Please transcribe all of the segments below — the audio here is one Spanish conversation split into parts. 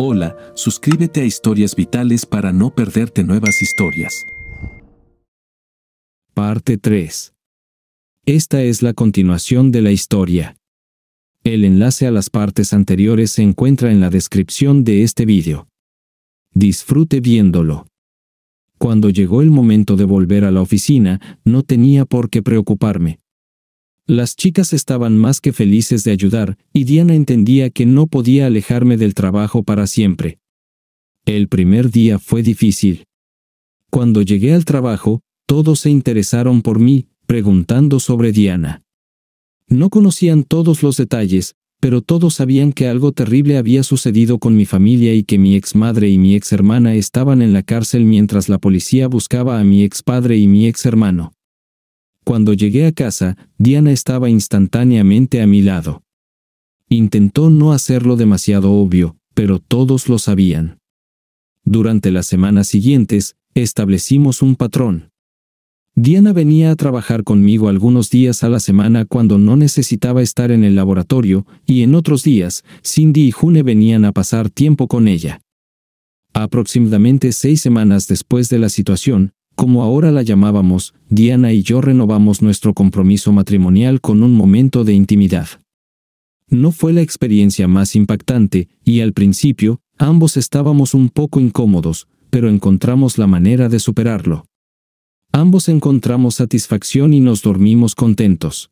Hola, suscríbete a Historias Vitales para no perderte nuevas historias. Parte 3. Esta es la continuación de la historia. El enlace a las partes anteriores se encuentra en la descripción de este vídeo. Disfrute viéndolo. Cuando llegó el momento de volver a la oficina, no tenía por qué preocuparme. Las chicas estaban más que felices de ayudar, y Diana entendía que no podía alejarme del trabajo para siempre. El primer día fue difícil. Cuando llegué al trabajo, todos se interesaron por mí, preguntando sobre Diana. No conocían todos los detalles, pero todos sabían que algo terrible había sucedido con mi familia y que mi ex madre y mi ex hermana estaban en la cárcel mientras la policía buscaba a mi ex padre y mi ex hermano. Cuando llegué a casa, Diana estaba instantáneamente a mi lado. Intentó no hacerlo demasiado obvio, pero todos lo sabían. Durante las semanas siguientes, establecimos un patrón. Diana venía a trabajar conmigo algunos días a la semana cuando no necesitaba estar en el laboratorio, y en otros días, Cindy y June venían a pasar tiempo con ella. Aproximadamente seis semanas después de la situación, como ahora la llamábamos, Diana y yo renovamos nuestro compromiso matrimonial con un momento de intimidad. No fue la experiencia más impactante, y al principio, ambos estábamos un poco incómodos, pero encontramos la manera de superarlo. Ambos encontramos satisfacción y nos dormimos contentos.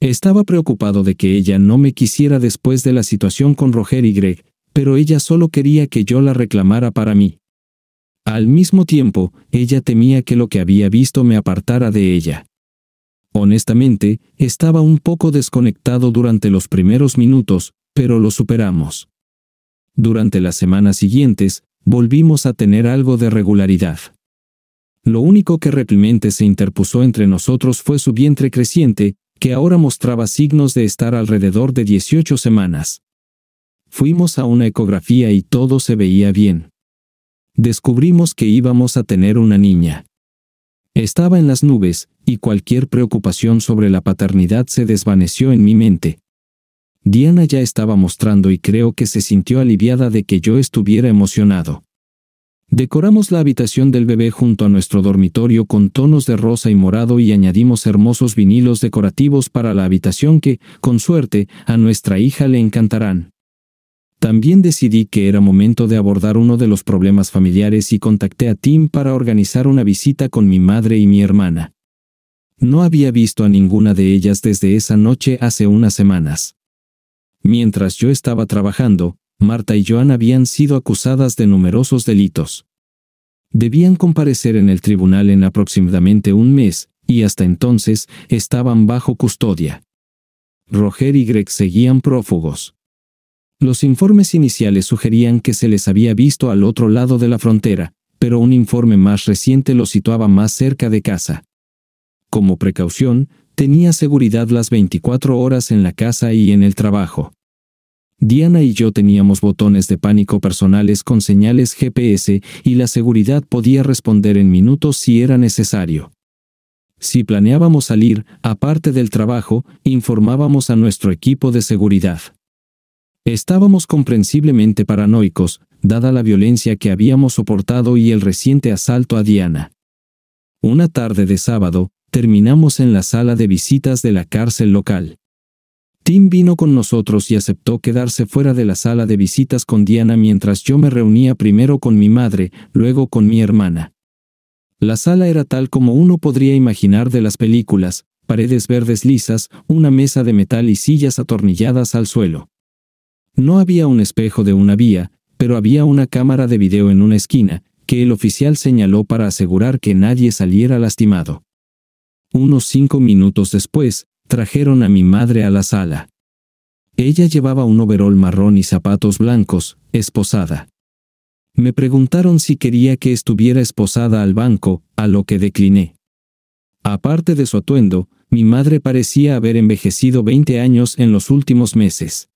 Estaba preocupado de que ella no me quisiera después de la situación con Roger y Greg, pero ella solo quería que yo la reclamara para mí. Al mismo tiempo, ella temía que lo que había visto me apartara de ella. Honestamente, estaba un poco desconectado durante los primeros minutos, pero lo superamos. Durante las semanas siguientes, volvimos a tener algo de regularidad. Lo único que realmente se interpuso entre nosotros fue su vientre creciente, que ahora mostraba signos de estar alrededor de 18 semanas. Fuimos a una ecografía y todo se veía bien descubrimos que íbamos a tener una niña. Estaba en las nubes, y cualquier preocupación sobre la paternidad se desvaneció en mi mente. Diana ya estaba mostrando y creo que se sintió aliviada de que yo estuviera emocionado. Decoramos la habitación del bebé junto a nuestro dormitorio con tonos de rosa y morado y añadimos hermosos vinilos decorativos para la habitación que, con suerte, a nuestra hija le encantarán. También decidí que era momento de abordar uno de los problemas familiares y contacté a Tim para organizar una visita con mi madre y mi hermana. No había visto a ninguna de ellas desde esa noche hace unas semanas. Mientras yo estaba trabajando, Marta y Joan habían sido acusadas de numerosos delitos. Debían comparecer en el tribunal en aproximadamente un mes, y hasta entonces estaban bajo custodia. Roger y Greg seguían prófugos. Los informes iniciales sugerían que se les había visto al otro lado de la frontera, pero un informe más reciente lo situaba más cerca de casa. Como precaución, tenía seguridad las 24 horas en la casa y en el trabajo. Diana y yo teníamos botones de pánico personales con señales GPS y la seguridad podía responder en minutos si era necesario. Si planeábamos salir, aparte del trabajo, informábamos a nuestro equipo de seguridad. Estábamos comprensiblemente paranoicos, dada la violencia que habíamos soportado y el reciente asalto a Diana. Una tarde de sábado, terminamos en la sala de visitas de la cárcel local. Tim vino con nosotros y aceptó quedarse fuera de la sala de visitas con Diana mientras yo me reunía primero con mi madre, luego con mi hermana. La sala era tal como uno podría imaginar de las películas, paredes verdes lisas, una mesa de metal y sillas atornilladas al suelo. No había un espejo de una vía, pero había una cámara de video en una esquina, que el oficial señaló para asegurar que nadie saliera lastimado. Unos cinco minutos después, trajeron a mi madre a la sala. Ella llevaba un overol marrón y zapatos blancos, esposada. Me preguntaron si quería que estuviera esposada al banco, a lo que decliné. Aparte de su atuendo, mi madre parecía haber envejecido 20 años en los últimos meses.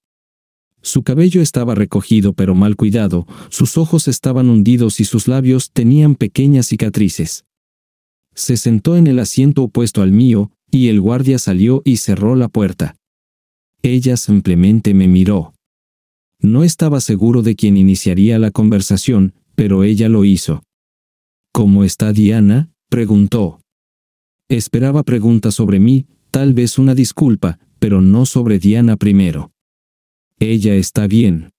Su cabello estaba recogido pero mal cuidado, sus ojos estaban hundidos y sus labios tenían pequeñas cicatrices. Se sentó en el asiento opuesto al mío, y el guardia salió y cerró la puerta. Ella simplemente me miró. No estaba seguro de quién iniciaría la conversación, pero ella lo hizo. ¿Cómo está Diana? preguntó. Esperaba preguntas sobre mí, tal vez una disculpa, pero no sobre Diana primero. Ella está bien.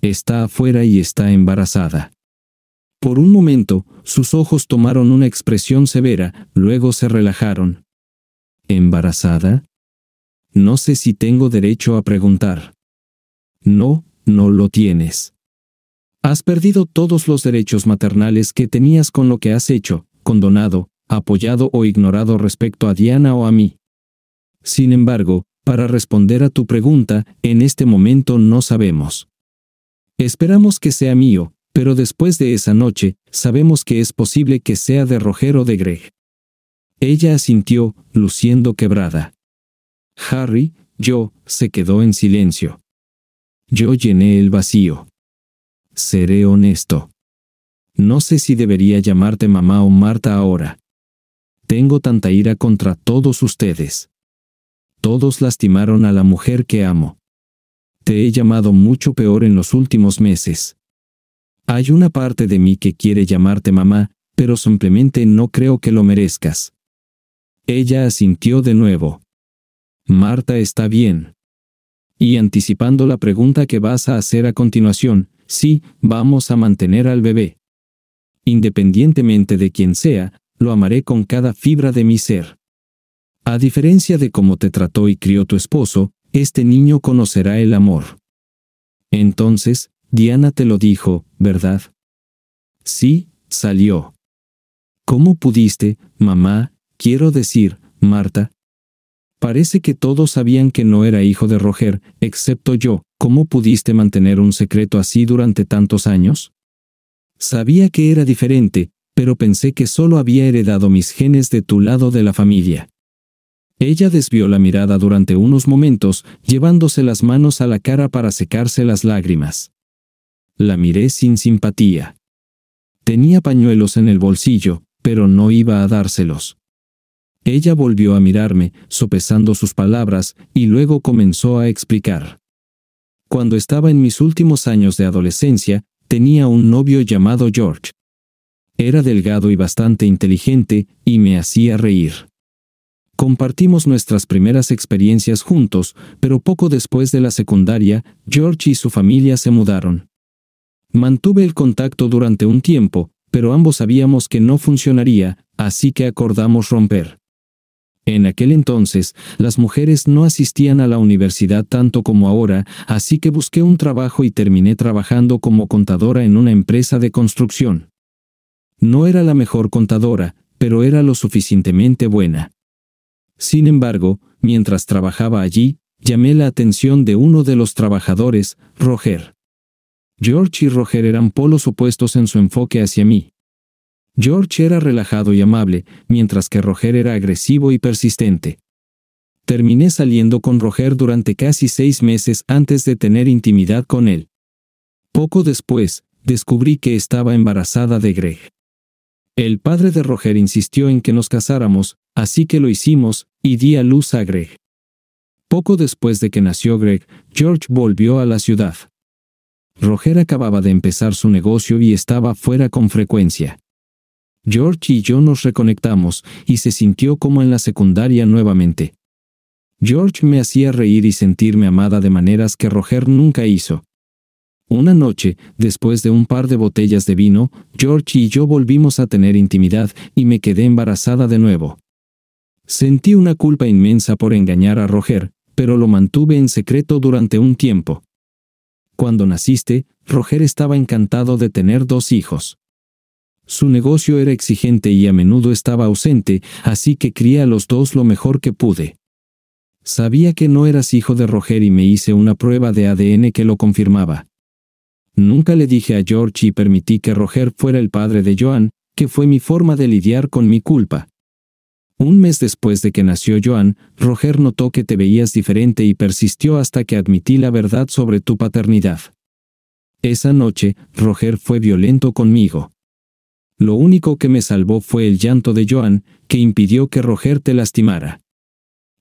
Está afuera y está embarazada. Por un momento, sus ojos tomaron una expresión severa, luego se relajaron. ¿Embarazada? No sé si tengo derecho a preguntar. No, no lo tienes. Has perdido todos los derechos maternales que tenías con lo que has hecho, condonado, apoyado o ignorado respecto a Diana o a mí. Sin embargo, para responder a tu pregunta, en este momento no sabemos. Esperamos que sea mío, pero después de esa noche, sabemos que es posible que sea de Roger o de Greg. Ella asintió, luciendo quebrada. Harry, yo, se quedó en silencio. Yo llené el vacío. Seré honesto. No sé si debería llamarte mamá o Marta ahora. Tengo tanta ira contra todos ustedes. Todos lastimaron a la mujer que amo. Te he llamado mucho peor en los últimos meses. Hay una parte de mí que quiere llamarte mamá, pero simplemente no creo que lo merezcas. Ella asintió de nuevo. Marta está bien. Y anticipando la pregunta que vas a hacer a continuación, sí, vamos a mantener al bebé. Independientemente de quien sea, lo amaré con cada fibra de mi ser. A diferencia de cómo te trató y crió tu esposo, este niño conocerá el amor. Entonces, Diana te lo dijo, ¿verdad? Sí, salió. ¿Cómo pudiste, mamá, quiero decir, Marta? Parece que todos sabían que no era hijo de Roger, excepto yo. ¿Cómo pudiste mantener un secreto así durante tantos años? Sabía que era diferente, pero pensé que solo había heredado mis genes de tu lado de la familia. Ella desvió la mirada durante unos momentos, llevándose las manos a la cara para secarse las lágrimas. La miré sin simpatía. Tenía pañuelos en el bolsillo, pero no iba a dárselos. Ella volvió a mirarme, sopesando sus palabras, y luego comenzó a explicar. Cuando estaba en mis últimos años de adolescencia, tenía un novio llamado George. Era delgado y bastante inteligente, y me hacía reír. Compartimos nuestras primeras experiencias juntos, pero poco después de la secundaria, George y su familia se mudaron. Mantuve el contacto durante un tiempo, pero ambos sabíamos que no funcionaría, así que acordamos romper. En aquel entonces, las mujeres no asistían a la universidad tanto como ahora, así que busqué un trabajo y terminé trabajando como contadora en una empresa de construcción. No era la mejor contadora, pero era lo suficientemente buena. Sin embargo, mientras trabajaba allí, llamé la atención de uno de los trabajadores, Roger. George y Roger eran polos opuestos en su enfoque hacia mí. George era relajado y amable, mientras que Roger era agresivo y persistente. Terminé saliendo con Roger durante casi seis meses antes de tener intimidad con él. Poco después, descubrí que estaba embarazada de Greg. El padre de Roger insistió en que nos casáramos, así que lo hicimos, y di a luz a Greg. Poco después de que nació Greg, George volvió a la ciudad. Roger acababa de empezar su negocio y estaba fuera con frecuencia. George y yo nos reconectamos, y se sintió como en la secundaria nuevamente. George me hacía reír y sentirme amada de maneras que Roger nunca hizo. Una noche, después de un par de botellas de vino, George y yo volvimos a tener intimidad y me quedé embarazada de nuevo. Sentí una culpa inmensa por engañar a Roger, pero lo mantuve en secreto durante un tiempo. Cuando naciste, Roger estaba encantado de tener dos hijos. Su negocio era exigente y a menudo estaba ausente, así que crié a los dos lo mejor que pude. Sabía que no eras hijo de Roger y me hice una prueba de ADN que lo confirmaba. Nunca le dije a George y permití que Roger fuera el padre de Joan, que fue mi forma de lidiar con mi culpa. Un mes después de que nació Joan, Roger notó que te veías diferente y persistió hasta que admití la verdad sobre tu paternidad. Esa noche, Roger fue violento conmigo. Lo único que me salvó fue el llanto de Joan, que impidió que Roger te lastimara.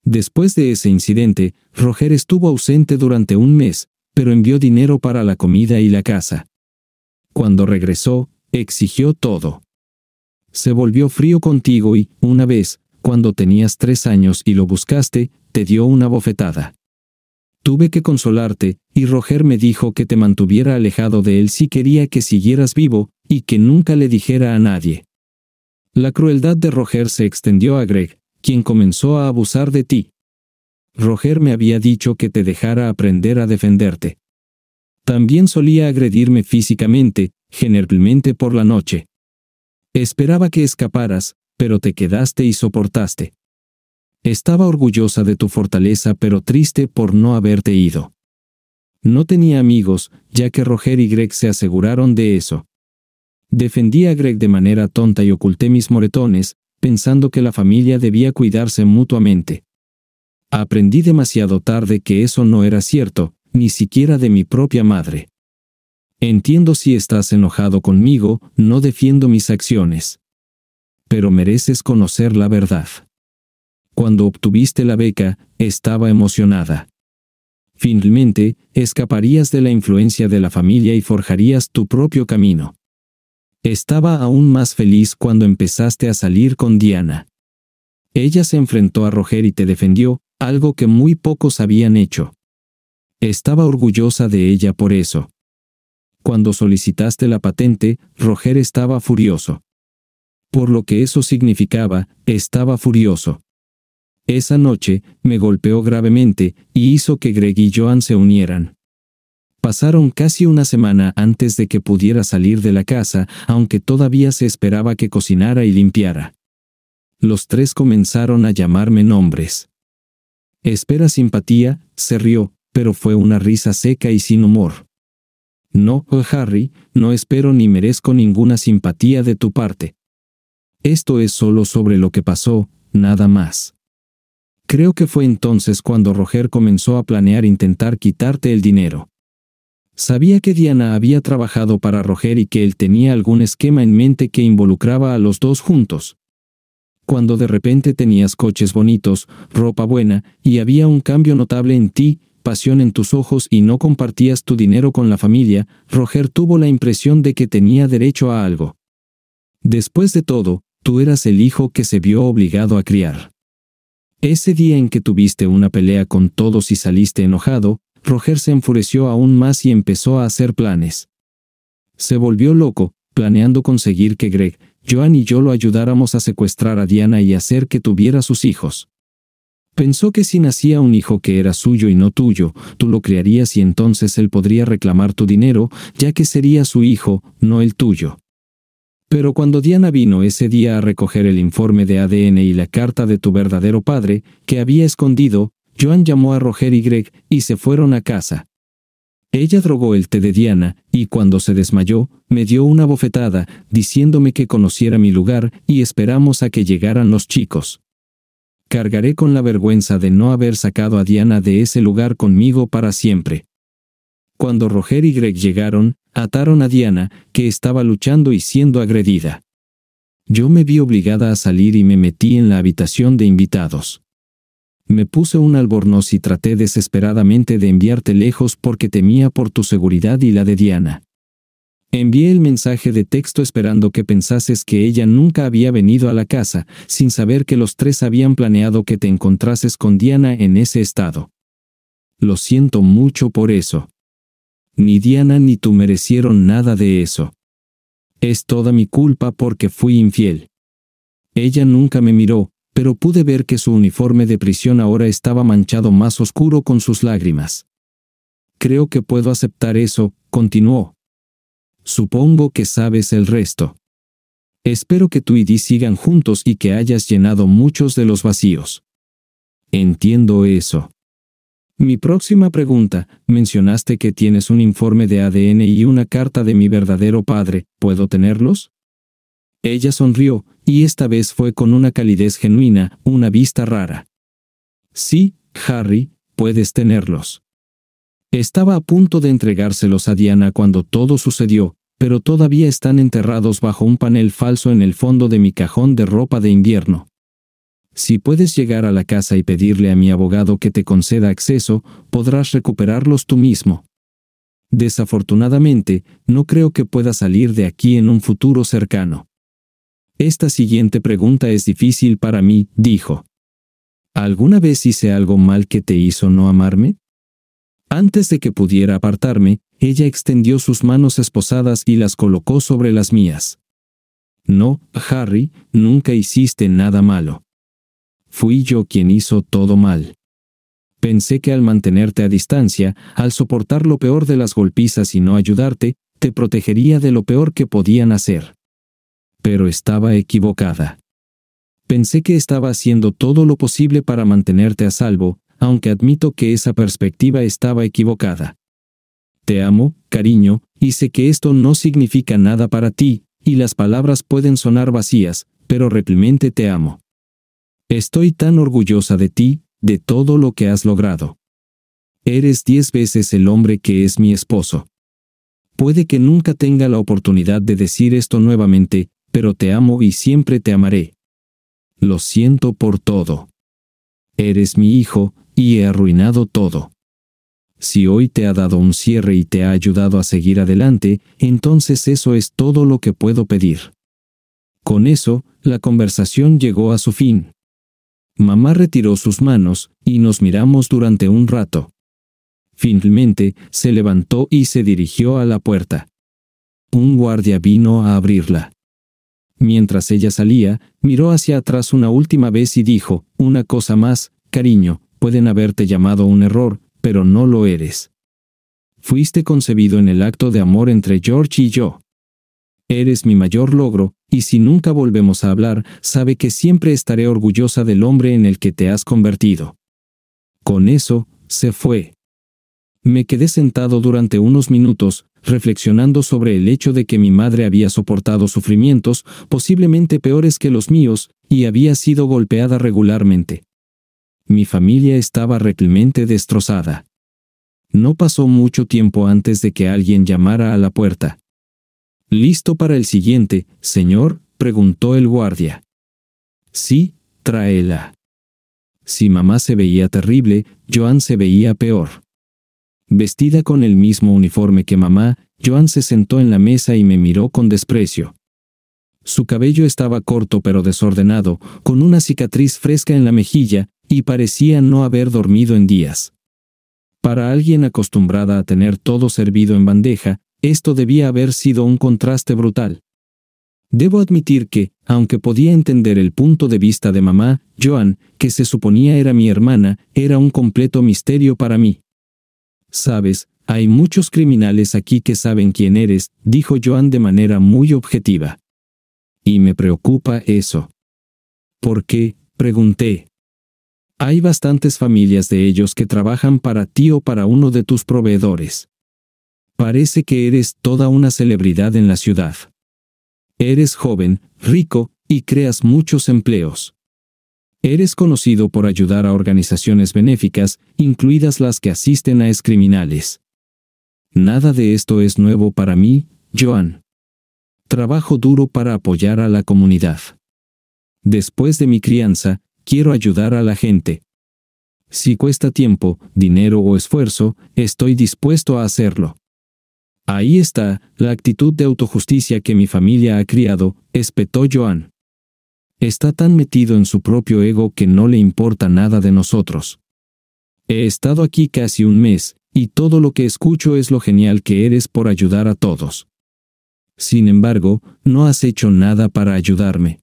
Después de ese incidente, Roger estuvo ausente durante un mes, pero envió dinero para la comida y la casa. Cuando regresó, exigió todo. Se volvió frío contigo y, una vez, cuando tenías tres años y lo buscaste, te dio una bofetada. Tuve que consolarte, y Roger me dijo que te mantuviera alejado de él si quería que siguieras vivo, y que nunca le dijera a nadie. La crueldad de Roger se extendió a Greg, quien comenzó a abusar de ti, Roger me había dicho que te dejara aprender a defenderte. También solía agredirme físicamente, generalmente por la noche. Esperaba que escaparas, pero te quedaste y soportaste. Estaba orgullosa de tu fortaleza, pero triste por no haberte ido. No tenía amigos, ya que Roger y Greg se aseguraron de eso. Defendí a Greg de manera tonta y oculté mis moretones, pensando que la familia debía cuidarse mutuamente. Aprendí demasiado tarde que eso no era cierto, ni siquiera de mi propia madre. Entiendo si estás enojado conmigo, no defiendo mis acciones. Pero mereces conocer la verdad. Cuando obtuviste la beca, estaba emocionada. Finalmente, escaparías de la influencia de la familia y forjarías tu propio camino. Estaba aún más feliz cuando empezaste a salir con Diana. Ella se enfrentó a Roger y te defendió, algo que muy pocos habían hecho. Estaba orgullosa de ella por eso. Cuando solicitaste la patente, Roger estaba furioso. Por lo que eso significaba, estaba furioso. Esa noche, me golpeó gravemente, y hizo que Greg y Joan se unieran. Pasaron casi una semana antes de que pudiera salir de la casa, aunque todavía se esperaba que cocinara y limpiara. Los tres comenzaron a llamarme nombres. Espera simpatía, se rió, pero fue una risa seca y sin humor. No, oh, Harry, no espero ni merezco ninguna simpatía de tu parte. Esto es solo sobre lo que pasó, nada más. Creo que fue entonces cuando Roger comenzó a planear intentar quitarte el dinero. Sabía que Diana había trabajado para Roger y que él tenía algún esquema en mente que involucraba a los dos juntos, cuando de repente tenías coches bonitos, ropa buena, y había un cambio notable en ti, pasión en tus ojos y no compartías tu dinero con la familia, Roger tuvo la impresión de que tenía derecho a algo. Después de todo, tú eras el hijo que se vio obligado a criar. Ese día en que tuviste una pelea con todos y saliste enojado, Roger se enfureció aún más y empezó a hacer planes. Se volvió loco, planeando conseguir que Greg, Joan y yo lo ayudáramos a secuestrar a Diana y hacer que tuviera sus hijos. Pensó que si nacía un hijo que era suyo y no tuyo, tú lo criarías y entonces él podría reclamar tu dinero, ya que sería su hijo, no el tuyo. Pero cuando Diana vino ese día a recoger el informe de ADN y la carta de tu verdadero padre, que había escondido, Joan llamó a Roger y Greg, y se fueron a casa. Ella drogó el té de Diana, y cuando se desmayó, me dio una bofetada, diciéndome que conociera mi lugar, y esperamos a que llegaran los chicos. Cargaré con la vergüenza de no haber sacado a Diana de ese lugar conmigo para siempre. Cuando Roger y Greg llegaron, ataron a Diana, que estaba luchando y siendo agredida. Yo me vi obligada a salir y me metí en la habitación de invitados. Me puse un albornoz y traté desesperadamente de enviarte lejos porque temía por tu seguridad y la de Diana. Envié el mensaje de texto esperando que pensases que ella nunca había venido a la casa, sin saber que los tres habían planeado que te encontrases con Diana en ese estado. Lo siento mucho por eso. Ni Diana ni tú merecieron nada de eso. Es toda mi culpa porque fui infiel. Ella nunca me miró, pero pude ver que su uniforme de prisión ahora estaba manchado más oscuro con sus lágrimas. Creo que puedo aceptar eso, continuó. Supongo que sabes el resto. Espero que tú y Di sigan juntos y que hayas llenado muchos de los vacíos. Entiendo eso. Mi próxima pregunta, mencionaste que tienes un informe de ADN y una carta de mi verdadero padre, ¿puedo tenerlos? Ella sonrió, y esta vez fue con una calidez genuina, una vista rara. Sí, Harry, puedes tenerlos. Estaba a punto de entregárselos a Diana cuando todo sucedió, pero todavía están enterrados bajo un panel falso en el fondo de mi cajón de ropa de invierno. Si puedes llegar a la casa y pedirle a mi abogado que te conceda acceso, podrás recuperarlos tú mismo. Desafortunadamente, no creo que pueda salir de aquí en un futuro cercano. Esta siguiente pregunta es difícil para mí, dijo. ¿Alguna vez hice algo mal que te hizo no amarme? Antes de que pudiera apartarme, ella extendió sus manos esposadas y las colocó sobre las mías. No, Harry, nunca hiciste nada malo. Fui yo quien hizo todo mal. Pensé que al mantenerte a distancia, al soportar lo peor de las golpizas y no ayudarte, te protegería de lo peor que podían hacer pero estaba equivocada. Pensé que estaba haciendo todo lo posible para mantenerte a salvo, aunque admito que esa perspectiva estaba equivocada. Te amo, cariño, y sé que esto no significa nada para ti, y las palabras pueden sonar vacías, pero realmente te amo. Estoy tan orgullosa de ti, de todo lo que has logrado. Eres diez veces el hombre que es mi esposo. Puede que nunca tenga la oportunidad de decir esto nuevamente, pero te amo y siempre te amaré. Lo siento por todo. Eres mi hijo, y he arruinado todo. Si hoy te ha dado un cierre y te ha ayudado a seguir adelante, entonces eso es todo lo que puedo pedir. Con eso, la conversación llegó a su fin. Mamá retiró sus manos, y nos miramos durante un rato. Finalmente, se levantó y se dirigió a la puerta. Un guardia vino a abrirla. Mientras ella salía, miró hacia atrás una última vez y dijo, Una cosa más, cariño, pueden haberte llamado un error, pero no lo eres. Fuiste concebido en el acto de amor entre George y yo. Eres mi mayor logro, y si nunca volvemos a hablar, sabe que siempre estaré orgullosa del hombre en el que te has convertido. Con eso, se fue. Me quedé sentado durante unos minutos, reflexionando sobre el hecho de que mi madre había soportado sufrimientos, posiblemente peores que los míos, y había sido golpeada regularmente. Mi familia estaba realmente destrozada. No pasó mucho tiempo antes de que alguien llamara a la puerta. ¿Listo para el siguiente, señor? preguntó el guardia. Sí, tráela. Si mamá se veía terrible, Joan se veía peor. Vestida con el mismo uniforme que mamá, Joan se sentó en la mesa y me miró con desprecio. Su cabello estaba corto pero desordenado, con una cicatriz fresca en la mejilla, y parecía no haber dormido en días. Para alguien acostumbrada a tener todo servido en bandeja, esto debía haber sido un contraste brutal. Debo admitir que, aunque podía entender el punto de vista de mamá, Joan, que se suponía era mi hermana, era un completo misterio para mí. Sabes, hay muchos criminales aquí que saben quién eres, dijo Joan de manera muy objetiva. Y me preocupa eso. ¿Por qué? pregunté. Hay bastantes familias de ellos que trabajan para ti o para uno de tus proveedores. Parece que eres toda una celebridad en la ciudad. Eres joven, rico, y creas muchos empleos. Eres conocido por ayudar a organizaciones benéficas, incluidas las que asisten a excriminales. Nada de esto es nuevo para mí, Joan. Trabajo duro para apoyar a la comunidad. Después de mi crianza, quiero ayudar a la gente. Si cuesta tiempo, dinero o esfuerzo, estoy dispuesto a hacerlo. Ahí está, la actitud de autojusticia que mi familia ha criado, espetó Joan. Está tan metido en su propio ego que no le importa nada de nosotros. He estado aquí casi un mes, y todo lo que escucho es lo genial que eres por ayudar a todos. Sin embargo, no has hecho nada para ayudarme.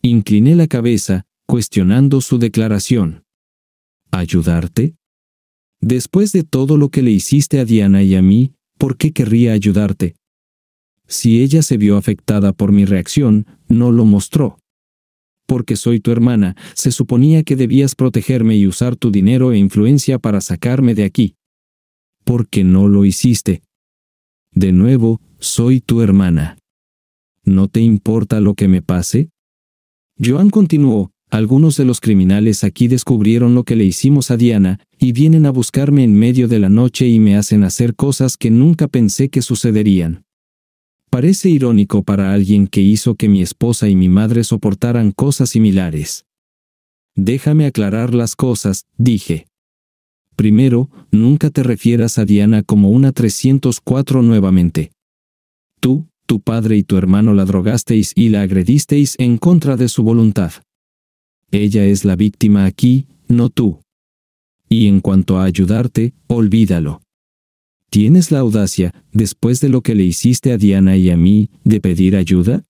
Incliné la cabeza, cuestionando su declaración. ¿Ayudarte? Después de todo lo que le hiciste a Diana y a mí, ¿por qué querría ayudarte? Si ella se vio afectada por mi reacción, no lo mostró porque soy tu hermana, se suponía que debías protegerme y usar tu dinero e influencia para sacarme de aquí. Porque no lo hiciste. De nuevo, soy tu hermana. ¿No te importa lo que me pase? Joan continuó, algunos de los criminales aquí descubrieron lo que le hicimos a Diana, y vienen a buscarme en medio de la noche y me hacen hacer cosas que nunca pensé que sucederían. Parece irónico para alguien que hizo que mi esposa y mi madre soportaran cosas similares. Déjame aclarar las cosas, dije. Primero, nunca te refieras a Diana como una 304 nuevamente. Tú, tu padre y tu hermano la drogasteis y la agredisteis en contra de su voluntad. Ella es la víctima aquí, no tú. Y en cuanto a ayudarte, olvídalo. ¿Tienes la audacia, después de lo que le hiciste a Diana y a mí, de pedir ayuda?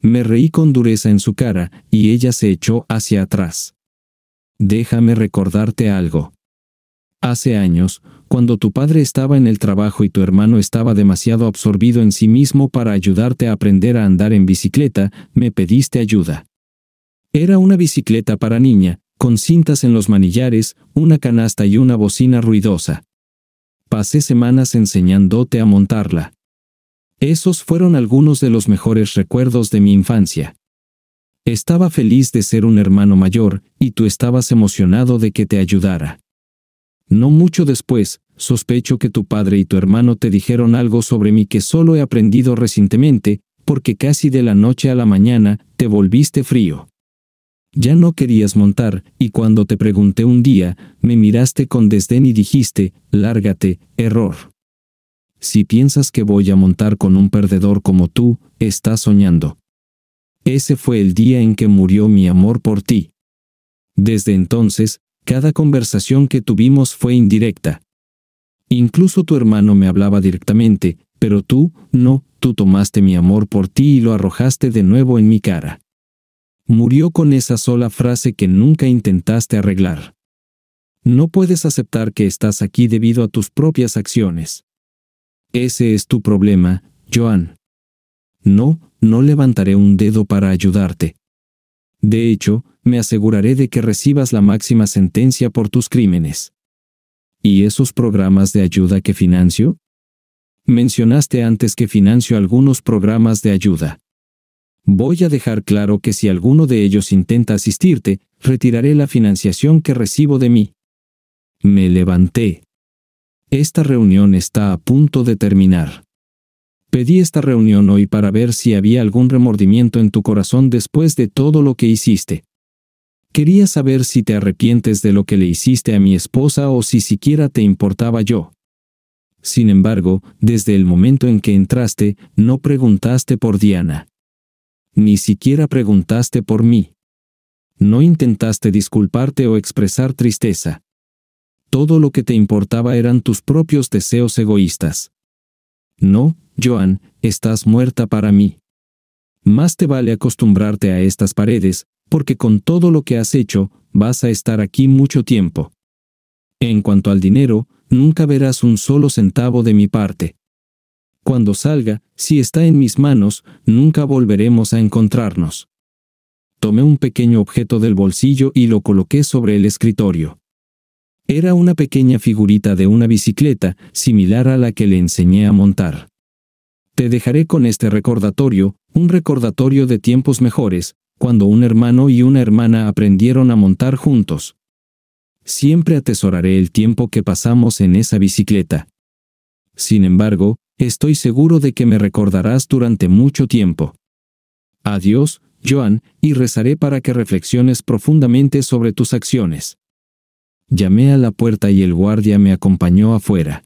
Me reí con dureza en su cara, y ella se echó hacia atrás. Déjame recordarte algo. Hace años, cuando tu padre estaba en el trabajo y tu hermano estaba demasiado absorbido en sí mismo para ayudarte a aprender a andar en bicicleta, me pediste ayuda. Era una bicicleta para niña, con cintas en los manillares, una canasta y una bocina ruidosa. Pasé semanas enseñándote a montarla. Esos fueron algunos de los mejores recuerdos de mi infancia. Estaba feliz de ser un hermano mayor, y tú estabas emocionado de que te ayudara. No mucho después, sospecho que tu padre y tu hermano te dijeron algo sobre mí que solo he aprendido recientemente, porque casi de la noche a la mañana te volviste frío. Ya no querías montar, y cuando te pregunté un día, me miraste con desdén y dijiste, lárgate, error. Si piensas que voy a montar con un perdedor como tú, estás soñando. Ese fue el día en que murió mi amor por ti. Desde entonces, cada conversación que tuvimos fue indirecta. Incluso tu hermano me hablaba directamente, pero tú, no, tú tomaste mi amor por ti y lo arrojaste de nuevo en mi cara. Murió con esa sola frase que nunca intentaste arreglar. No puedes aceptar que estás aquí debido a tus propias acciones. Ese es tu problema, Joan. No, no levantaré un dedo para ayudarte. De hecho, me aseguraré de que recibas la máxima sentencia por tus crímenes. ¿Y esos programas de ayuda que financio? Mencionaste antes que financio algunos programas de ayuda. Voy a dejar claro que si alguno de ellos intenta asistirte, retiraré la financiación que recibo de mí. Me levanté. Esta reunión está a punto de terminar. Pedí esta reunión hoy para ver si había algún remordimiento en tu corazón después de todo lo que hiciste. Quería saber si te arrepientes de lo que le hiciste a mi esposa o si siquiera te importaba yo. Sin embargo, desde el momento en que entraste, no preguntaste por Diana. Ni siquiera preguntaste por mí. No intentaste disculparte o expresar tristeza. Todo lo que te importaba eran tus propios deseos egoístas. No, Joan, estás muerta para mí. Más te vale acostumbrarte a estas paredes, porque con todo lo que has hecho, vas a estar aquí mucho tiempo. En cuanto al dinero, nunca verás un solo centavo de mi parte. Cuando salga, si está en mis manos, nunca volveremos a encontrarnos. Tomé un pequeño objeto del bolsillo y lo coloqué sobre el escritorio. Era una pequeña figurita de una bicicleta, similar a la que le enseñé a montar. Te dejaré con este recordatorio, un recordatorio de tiempos mejores, cuando un hermano y una hermana aprendieron a montar juntos. Siempre atesoraré el tiempo que pasamos en esa bicicleta. Sin embargo, Estoy seguro de que me recordarás durante mucho tiempo. Adiós, Joan, y rezaré para que reflexiones profundamente sobre tus acciones. Llamé a la puerta y el guardia me acompañó afuera.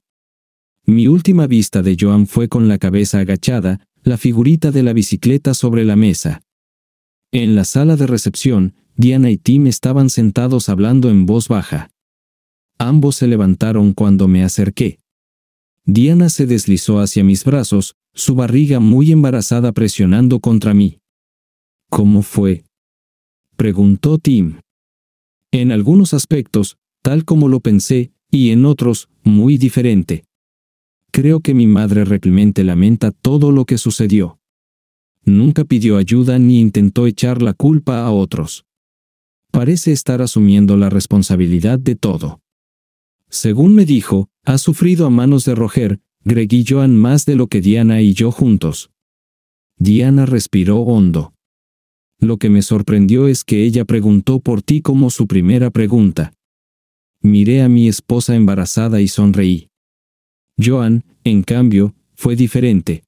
Mi última vista de Joan fue con la cabeza agachada, la figurita de la bicicleta sobre la mesa. En la sala de recepción, Diana y Tim estaban sentados hablando en voz baja. Ambos se levantaron cuando me acerqué. Diana se deslizó hacia mis brazos, su barriga muy embarazada presionando contra mí. ¿Cómo fue? preguntó Tim. En algunos aspectos, tal como lo pensé, y en otros, muy diferente. Creo que mi madre realmente lamenta todo lo que sucedió. Nunca pidió ayuda ni intentó echar la culpa a otros. Parece estar asumiendo la responsabilidad de todo. Según me dijo, ha sufrido a manos de Roger, Greg y Joan más de lo que Diana y yo juntos. Diana respiró hondo. Lo que me sorprendió es que ella preguntó por ti como su primera pregunta. Miré a mi esposa embarazada y sonreí. Joan, en cambio, fue diferente.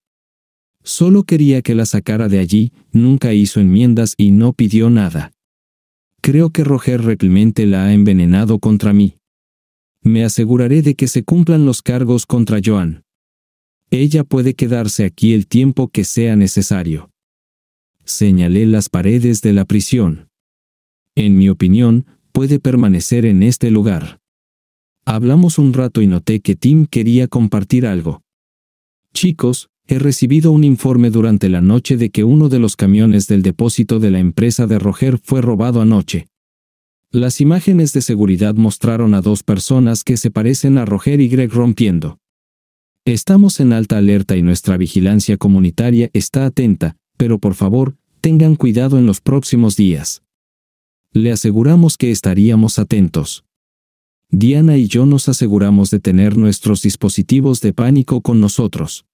Solo quería que la sacara de allí, nunca hizo enmiendas y no pidió nada. Creo que Roger realmente la ha envenenado contra mí. Me aseguraré de que se cumplan los cargos contra Joan. Ella puede quedarse aquí el tiempo que sea necesario. Señalé las paredes de la prisión. En mi opinión, puede permanecer en este lugar. Hablamos un rato y noté que Tim quería compartir algo. Chicos, he recibido un informe durante la noche de que uno de los camiones del depósito de la empresa de Roger fue robado anoche. Las imágenes de seguridad mostraron a dos personas que se parecen a Roger y Greg rompiendo. Estamos en alta alerta y nuestra vigilancia comunitaria está atenta, pero por favor, tengan cuidado en los próximos días. Le aseguramos que estaríamos atentos. Diana y yo nos aseguramos de tener nuestros dispositivos de pánico con nosotros.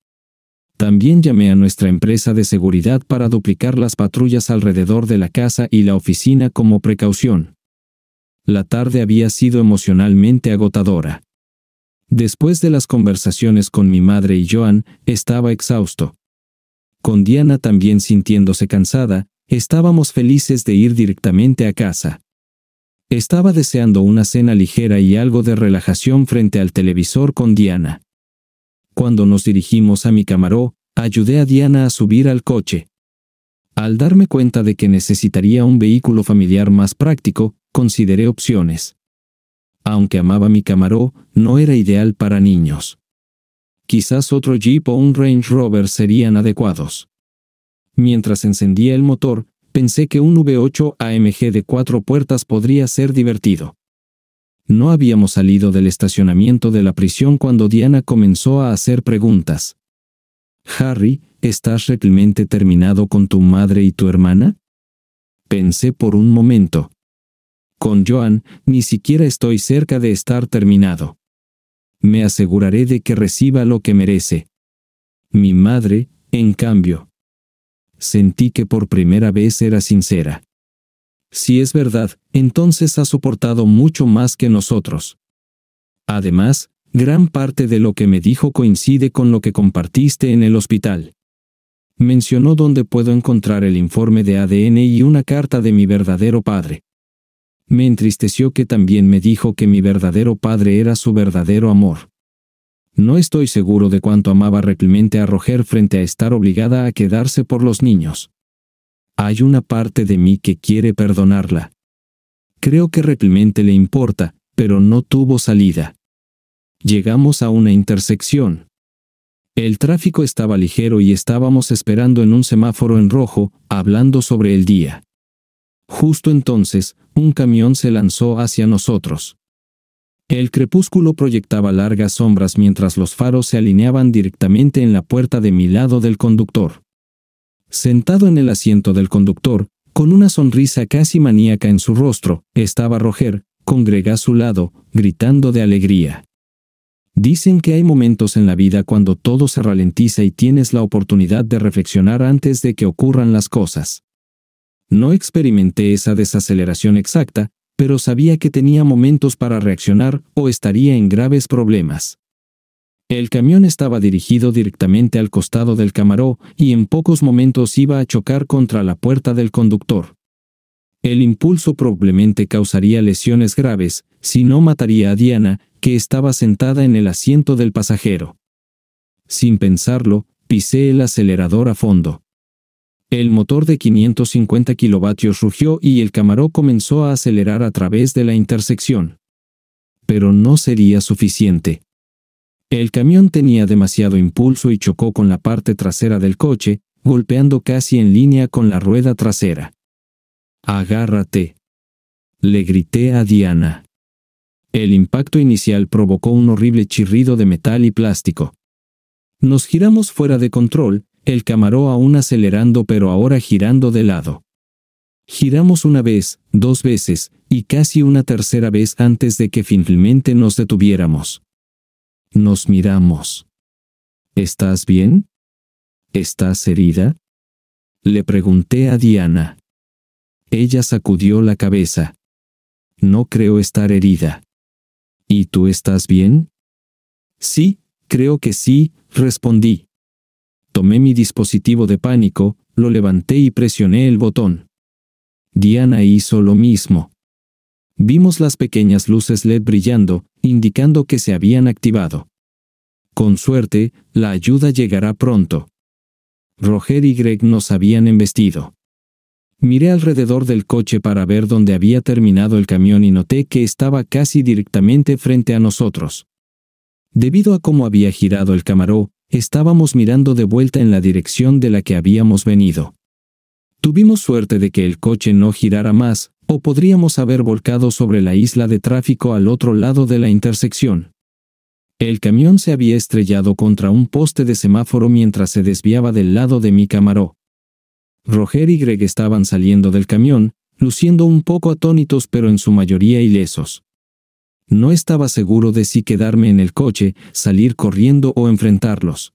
También llamé a nuestra empresa de seguridad para duplicar las patrullas alrededor de la casa y la oficina como precaución. La tarde había sido emocionalmente agotadora. Después de las conversaciones con mi madre y Joan, estaba exhausto. Con Diana también sintiéndose cansada, estábamos felices de ir directamente a casa. Estaba deseando una cena ligera y algo de relajación frente al televisor con Diana. Cuando nos dirigimos a mi camaró, ayudé a Diana a subir al coche. Al darme cuenta de que necesitaría un vehículo familiar más práctico, consideré opciones. Aunque amaba mi camaró, no era ideal para niños. Quizás otro Jeep o un Range Rover serían adecuados. Mientras encendía el motor, pensé que un V8 AMG de cuatro puertas podría ser divertido. No habíamos salido del estacionamiento de la prisión cuando Diana comenzó a hacer preguntas. Harry, ¿estás realmente terminado con tu madre y tu hermana? Pensé por un momento. Con Joan, ni siquiera estoy cerca de estar terminado. Me aseguraré de que reciba lo que merece. Mi madre, en cambio. Sentí que por primera vez era sincera. Si es verdad, entonces ha soportado mucho más que nosotros. Además, gran parte de lo que me dijo coincide con lo que compartiste en el hospital. Mencionó dónde puedo encontrar el informe de ADN y una carta de mi verdadero padre. Me entristeció que también me dijo que mi verdadero padre era su verdadero amor. No estoy seguro de cuánto amaba replemente a Roger frente a estar obligada a quedarse por los niños. Hay una parte de mí que quiere perdonarla. Creo que replemente le importa, pero no tuvo salida. Llegamos a una intersección. El tráfico estaba ligero y estábamos esperando en un semáforo en rojo, hablando sobre el día. Justo entonces, un camión se lanzó hacia nosotros. El crepúsculo proyectaba largas sombras mientras los faros se alineaban directamente en la puerta de mi lado del conductor. Sentado en el asiento del conductor, con una sonrisa casi maníaca en su rostro, estaba Roger, con a su lado, gritando de alegría. Dicen que hay momentos en la vida cuando todo se ralentiza y tienes la oportunidad de reflexionar antes de que ocurran las cosas. No experimenté esa desaceleración exacta, pero sabía que tenía momentos para reaccionar o estaría en graves problemas. El camión estaba dirigido directamente al costado del camaró y en pocos momentos iba a chocar contra la puerta del conductor. El impulso probablemente causaría lesiones graves, si no mataría a Diana, que estaba sentada en el asiento del pasajero. Sin pensarlo, pisé el acelerador a fondo. El motor de 550 kilovatios rugió y el camaró comenzó a acelerar a través de la intersección. Pero no sería suficiente. El camión tenía demasiado impulso y chocó con la parte trasera del coche, golpeando casi en línea con la rueda trasera. Agárrate. Le grité a Diana. El impacto inicial provocó un horrible chirrido de metal y plástico. Nos giramos fuera de control, el camaró aún acelerando pero ahora girando de lado. Giramos una vez, dos veces, y casi una tercera vez antes de que finalmente nos detuviéramos. Nos miramos. ¿Estás bien? ¿Estás herida? Le pregunté a Diana. Ella sacudió la cabeza. No creo estar herida. ¿Y tú estás bien? Sí, creo que sí, respondí. Tomé mi dispositivo de pánico, lo levanté y presioné el botón. Diana hizo lo mismo. Vimos las pequeñas luces LED brillando, indicando que se habían activado. Con suerte, la ayuda llegará pronto. Roger y Greg nos habían embestido. Miré alrededor del coche para ver dónde había terminado el camión y noté que estaba casi directamente frente a nosotros. Debido a cómo había girado el camaró, Estábamos mirando de vuelta en la dirección de la que habíamos venido. Tuvimos suerte de que el coche no girara más, o podríamos haber volcado sobre la isla de tráfico al otro lado de la intersección. El camión se había estrellado contra un poste de semáforo mientras se desviaba del lado de mi camaró. Roger y Greg estaban saliendo del camión, luciendo un poco atónitos pero en su mayoría ilesos. No estaba seguro de si quedarme en el coche, salir corriendo o enfrentarlos.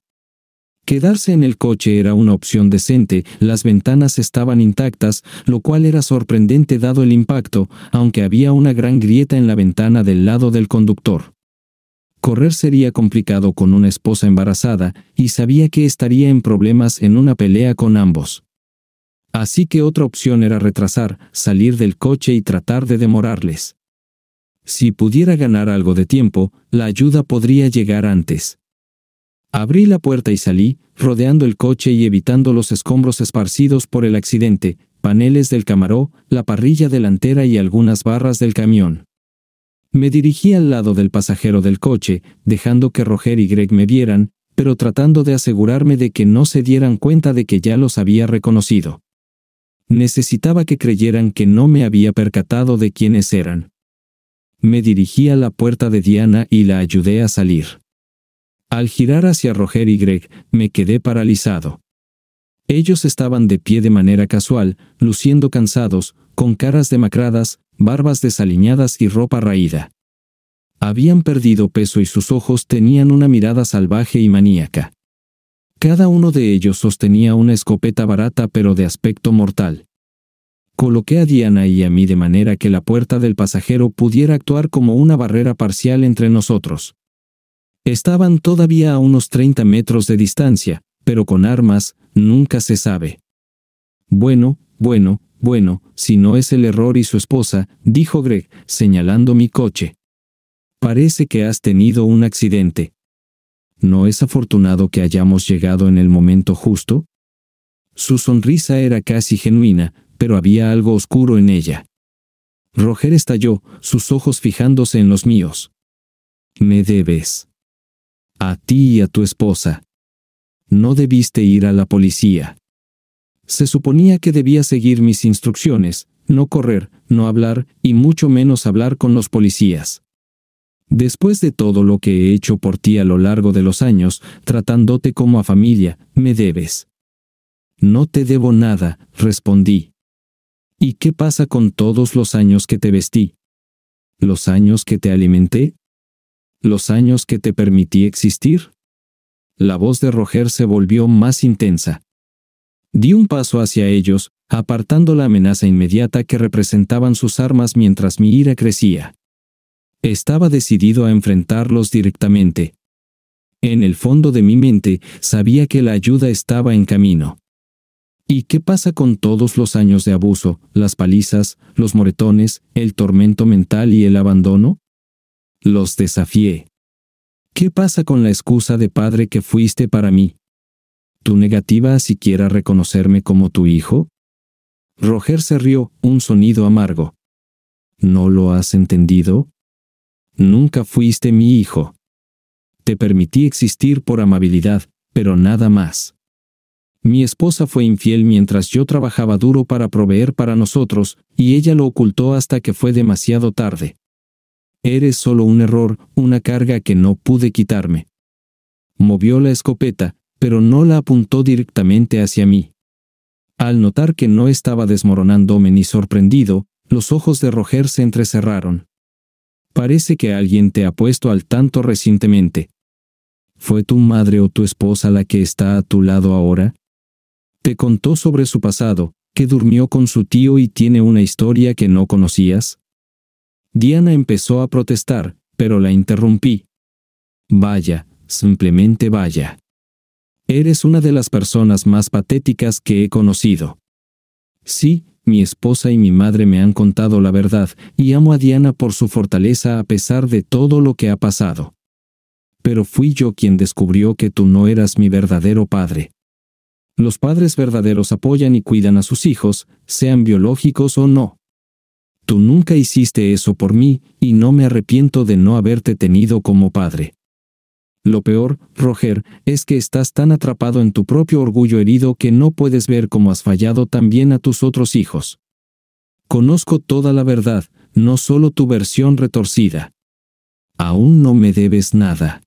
Quedarse en el coche era una opción decente, las ventanas estaban intactas, lo cual era sorprendente dado el impacto, aunque había una gran grieta en la ventana del lado del conductor. Correr sería complicado con una esposa embarazada, y sabía que estaría en problemas en una pelea con ambos. Así que otra opción era retrasar, salir del coche y tratar de demorarles. Si pudiera ganar algo de tiempo, la ayuda podría llegar antes. Abrí la puerta y salí, rodeando el coche y evitando los escombros esparcidos por el accidente, paneles del camaró, la parrilla delantera y algunas barras del camión. Me dirigí al lado del pasajero del coche, dejando que Roger y Greg me vieran, pero tratando de asegurarme de que no se dieran cuenta de que ya los había reconocido. Necesitaba que creyeran que no me había percatado de quiénes eran. Me dirigí a la puerta de Diana y la ayudé a salir. Al girar hacia Roger y Greg, me quedé paralizado. Ellos estaban de pie de manera casual, luciendo cansados, con caras demacradas, barbas desaliñadas y ropa raída. Habían perdido peso y sus ojos tenían una mirada salvaje y maníaca. Cada uno de ellos sostenía una escopeta barata pero de aspecto mortal coloqué a Diana y a mí de manera que la puerta del pasajero pudiera actuar como una barrera parcial entre nosotros. Estaban todavía a unos 30 metros de distancia, pero con armas, nunca se sabe. Bueno, bueno, bueno, si no es el error y su esposa, dijo Greg, señalando mi coche. Parece que has tenido un accidente. ¿No es afortunado que hayamos llegado en el momento justo? Su sonrisa era casi genuina, pero había algo oscuro en ella. Roger estalló, sus ojos fijándose en los míos. Me debes. A ti y a tu esposa. No debiste ir a la policía. Se suponía que debía seguir mis instrucciones, no correr, no hablar, y mucho menos hablar con los policías. Después de todo lo que he hecho por ti a lo largo de los años, tratándote como a familia, me debes. No te debo nada, respondí. ¿Y qué pasa con todos los años que te vestí? ¿Los años que te alimenté? ¿Los años que te permití existir? La voz de Roger se volvió más intensa. Di un paso hacia ellos, apartando la amenaza inmediata que representaban sus armas mientras mi ira crecía. Estaba decidido a enfrentarlos directamente. En el fondo de mi mente sabía que la ayuda estaba en camino. ¿Y qué pasa con todos los años de abuso, las palizas, los moretones, el tormento mental y el abandono? Los desafié. ¿Qué pasa con la excusa de padre que fuiste para mí? ¿Tu negativa a siquiera reconocerme como tu hijo? Roger se rió, un sonido amargo. ¿No lo has entendido? Nunca fuiste mi hijo. Te permití existir por amabilidad, pero nada más. Mi esposa fue infiel mientras yo trabajaba duro para proveer para nosotros, y ella lo ocultó hasta que fue demasiado tarde. Eres solo un error, una carga que no pude quitarme. Movió la escopeta, pero no la apuntó directamente hacia mí. Al notar que no estaba desmoronándome ni sorprendido, los ojos de Roger se entrecerraron. Parece que alguien te ha puesto al tanto recientemente. ¿Fue tu madre o tu esposa la que está a tu lado ahora? Te contó sobre su pasado, que durmió con su tío y tiene una historia que no conocías. Diana empezó a protestar, pero la interrumpí. Vaya, simplemente vaya. Eres una de las personas más patéticas que he conocido. Sí, mi esposa y mi madre me han contado la verdad, y amo a Diana por su fortaleza a pesar de todo lo que ha pasado. Pero fui yo quien descubrió que tú no eras mi verdadero padre. Los padres verdaderos apoyan y cuidan a sus hijos, sean biológicos o no. Tú nunca hiciste eso por mí, y no me arrepiento de no haberte tenido como padre. Lo peor, Roger, es que estás tan atrapado en tu propio orgullo herido que no puedes ver cómo has fallado también a tus otros hijos. Conozco toda la verdad, no solo tu versión retorcida. Aún no me debes nada.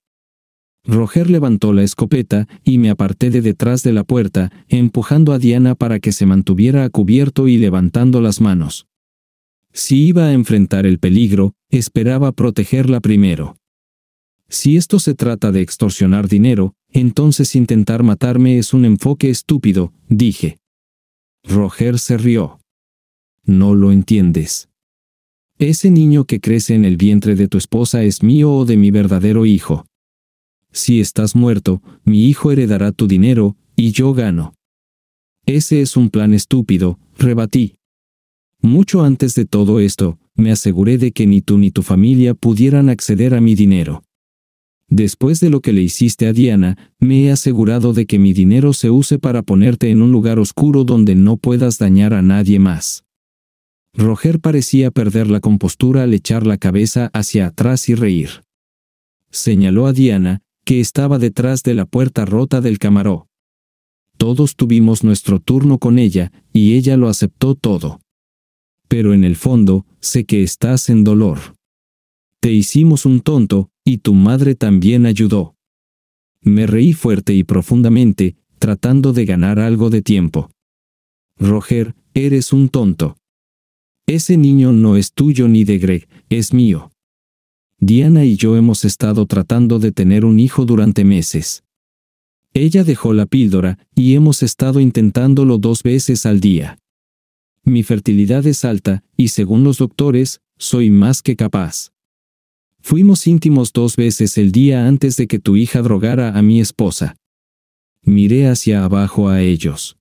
Roger levantó la escopeta y me aparté de detrás de la puerta, empujando a Diana para que se mantuviera a cubierto y levantando las manos. Si iba a enfrentar el peligro, esperaba protegerla primero. Si esto se trata de extorsionar dinero, entonces intentar matarme es un enfoque estúpido, dije. Roger se rió. No lo entiendes. Ese niño que crece en el vientre de tu esposa es mío o de mi verdadero hijo si estás muerto, mi hijo heredará tu dinero, y yo gano. Ese es un plan estúpido, rebatí. Mucho antes de todo esto, me aseguré de que ni tú ni tu familia pudieran acceder a mi dinero. Después de lo que le hiciste a Diana, me he asegurado de que mi dinero se use para ponerte en un lugar oscuro donde no puedas dañar a nadie más. Roger parecía perder la compostura al echar la cabeza hacia atrás y reír. Señaló a Diana, que estaba detrás de la puerta rota del camaró. Todos tuvimos nuestro turno con ella, y ella lo aceptó todo. Pero en el fondo, sé que estás en dolor. Te hicimos un tonto, y tu madre también ayudó. Me reí fuerte y profundamente, tratando de ganar algo de tiempo. Roger, eres un tonto. Ese niño no es tuyo ni de Greg, es mío. Diana y yo hemos estado tratando de tener un hijo durante meses. Ella dejó la píldora, y hemos estado intentándolo dos veces al día. Mi fertilidad es alta, y según los doctores, soy más que capaz. Fuimos íntimos dos veces el día antes de que tu hija drogara a mi esposa. Miré hacia abajo a ellos.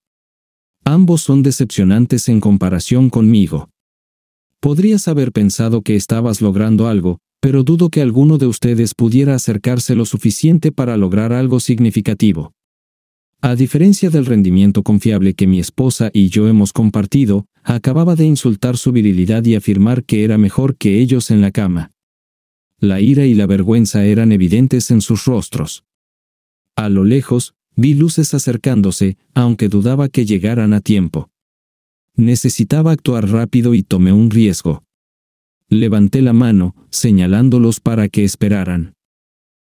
Ambos son decepcionantes en comparación conmigo. Podrías haber pensado que estabas logrando algo, pero dudo que alguno de ustedes pudiera acercarse lo suficiente para lograr algo significativo. A diferencia del rendimiento confiable que mi esposa y yo hemos compartido, acababa de insultar su virilidad y afirmar que era mejor que ellos en la cama. La ira y la vergüenza eran evidentes en sus rostros. A lo lejos, vi luces acercándose, aunque dudaba que llegaran a tiempo. Necesitaba actuar rápido y tomé un riesgo. Levanté la mano, señalándolos para que esperaran.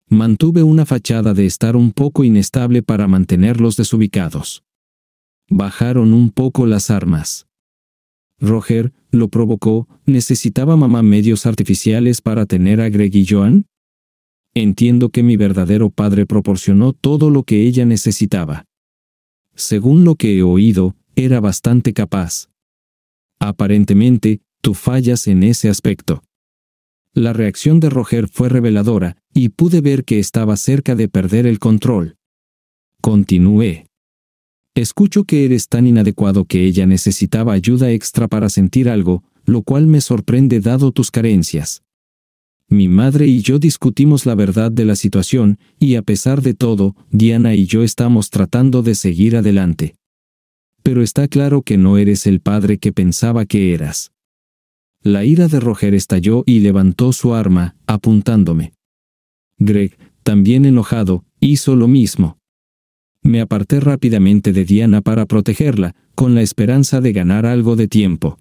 Mantuve una fachada de estar un poco inestable para mantenerlos desubicados. Bajaron un poco las armas. Roger, lo provocó, ¿necesitaba mamá medios artificiales para tener a Greg y Joan? Entiendo que mi verdadero padre proporcionó todo lo que ella necesitaba. Según lo que he oído, era bastante capaz. Aparentemente, tú fallas en ese aspecto. La reacción de Roger fue reveladora, y pude ver que estaba cerca de perder el control. Continué. Escucho que eres tan inadecuado que ella necesitaba ayuda extra para sentir algo, lo cual me sorprende dado tus carencias. Mi madre y yo discutimos la verdad de la situación, y a pesar de todo, Diana y yo estamos tratando de seguir adelante. Pero está claro que no eres el padre que pensaba que eras. La ira de Roger estalló y levantó su arma, apuntándome. Greg, también enojado, hizo lo mismo. Me aparté rápidamente de Diana para protegerla, con la esperanza de ganar algo de tiempo.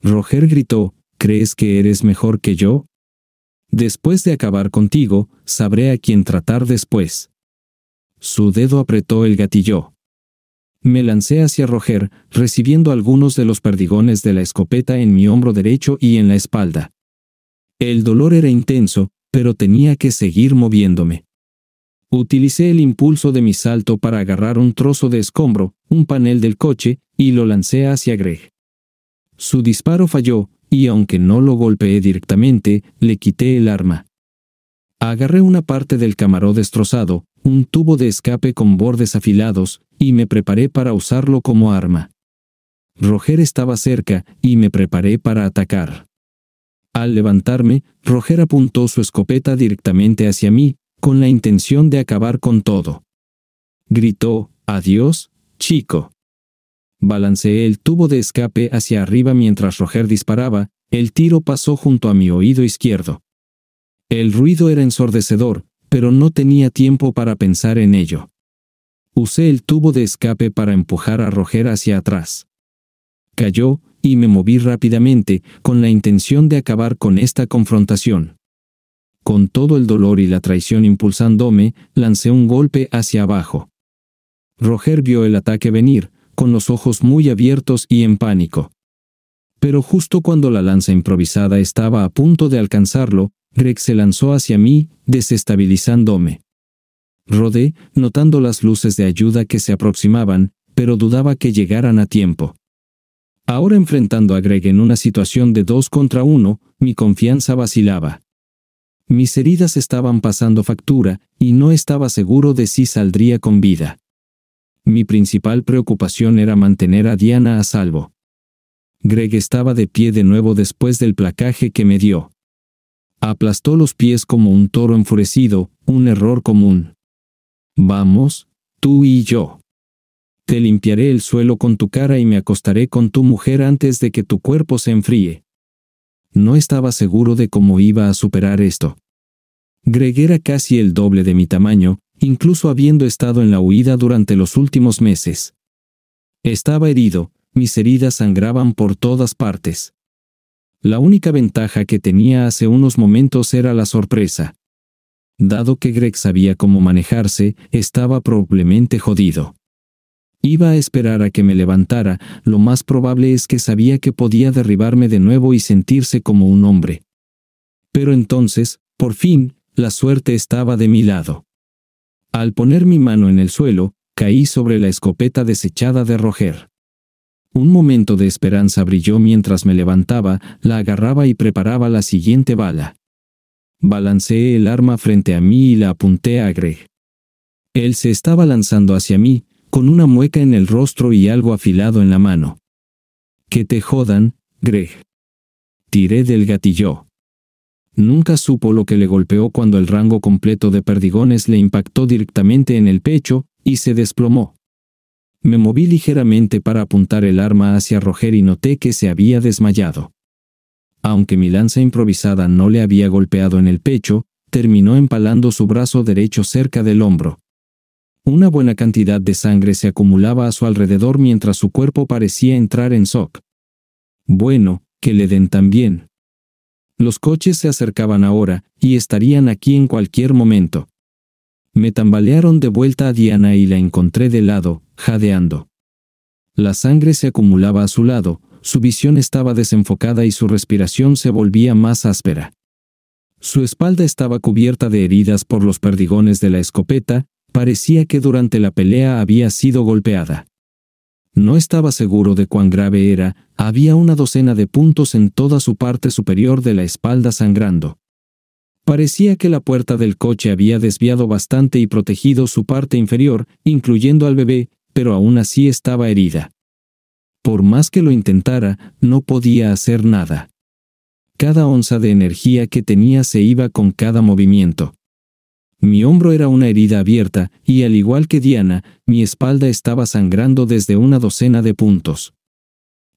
Roger gritó, ¿crees que eres mejor que yo? Después de acabar contigo, sabré a quién tratar después. Su dedo apretó el gatillo. Me lancé hacia Roger, recibiendo algunos de los perdigones de la escopeta en mi hombro derecho y en la espalda. El dolor era intenso, pero tenía que seguir moviéndome. Utilicé el impulso de mi salto para agarrar un trozo de escombro, un panel del coche, y lo lancé hacia Greg. Su disparo falló, y aunque no lo golpeé directamente, le quité el arma. Agarré una parte del camaró destrozado, un tubo de escape con bordes afilados, y me preparé para usarlo como arma. Roger estaba cerca, y me preparé para atacar. Al levantarme, Roger apuntó su escopeta directamente hacia mí, con la intención de acabar con todo. Gritó, Adiós, chico. Balanceé el tubo de escape hacia arriba mientras Roger disparaba, el tiro pasó junto a mi oído izquierdo. El ruido era ensordecedor, pero no tenía tiempo para pensar en ello. Usé el tubo de escape para empujar a Roger hacia atrás. Cayó, y me moví rápidamente, con la intención de acabar con esta confrontación. Con todo el dolor y la traición impulsándome, lancé un golpe hacia abajo. Roger vio el ataque venir, con los ojos muy abiertos y en pánico. Pero justo cuando la lanza improvisada estaba a punto de alcanzarlo, Greg se lanzó hacia mí, desestabilizándome. Rodé, notando las luces de ayuda que se aproximaban, pero dudaba que llegaran a tiempo. Ahora enfrentando a Greg en una situación de dos contra uno, mi confianza vacilaba. Mis heridas estaban pasando factura, y no estaba seguro de si saldría con vida. Mi principal preocupación era mantener a Diana a salvo. Greg estaba de pie de nuevo después del placaje que me dio. Aplastó los pies como un toro enfurecido, un error común. Vamos, tú y yo. Te limpiaré el suelo con tu cara y me acostaré con tu mujer antes de que tu cuerpo se enfríe. No estaba seguro de cómo iba a superar esto. Greg era casi el doble de mi tamaño, incluso habiendo estado en la huida durante los últimos meses. Estaba herido, mis heridas sangraban por todas partes. La única ventaja que tenía hace unos momentos era la sorpresa. Dado que Greg sabía cómo manejarse, estaba probablemente jodido. Iba a esperar a que me levantara, lo más probable es que sabía que podía derribarme de nuevo y sentirse como un hombre. Pero entonces, por fin, la suerte estaba de mi lado. Al poner mi mano en el suelo, caí sobre la escopeta desechada de Roger. Un momento de esperanza brilló mientras me levantaba, la agarraba y preparaba la siguiente bala. Balanceé el arma frente a mí y la apunté a Greg. Él se estaba lanzando hacia mí, con una mueca en el rostro y algo afilado en la mano. Que te jodan, Greg. Tiré del gatillo. Nunca supo lo que le golpeó cuando el rango completo de perdigones le impactó directamente en el pecho, y se desplomó. Me moví ligeramente para apuntar el arma hacia Roger y noté que se había desmayado. Aunque mi lanza improvisada no le había golpeado en el pecho, terminó empalando su brazo derecho cerca del hombro. Una buena cantidad de sangre se acumulaba a su alrededor mientras su cuerpo parecía entrar en shock. Bueno, que le den también. Los coches se acercaban ahora, y estarían aquí en cualquier momento. Me tambalearon de vuelta a Diana y la encontré de lado, jadeando. La sangre se acumulaba a su lado, su visión estaba desenfocada y su respiración se volvía más áspera. Su espalda estaba cubierta de heridas por los perdigones de la escopeta, parecía que durante la pelea había sido golpeada. No estaba seguro de cuán grave era, había una docena de puntos en toda su parte superior de la espalda sangrando. Parecía que la puerta del coche había desviado bastante y protegido su parte inferior, incluyendo al bebé, pero aún así estaba herida. Por más que lo intentara, no podía hacer nada. Cada onza de energía que tenía se iba con cada movimiento. Mi hombro era una herida abierta, y al igual que Diana, mi espalda estaba sangrando desde una docena de puntos.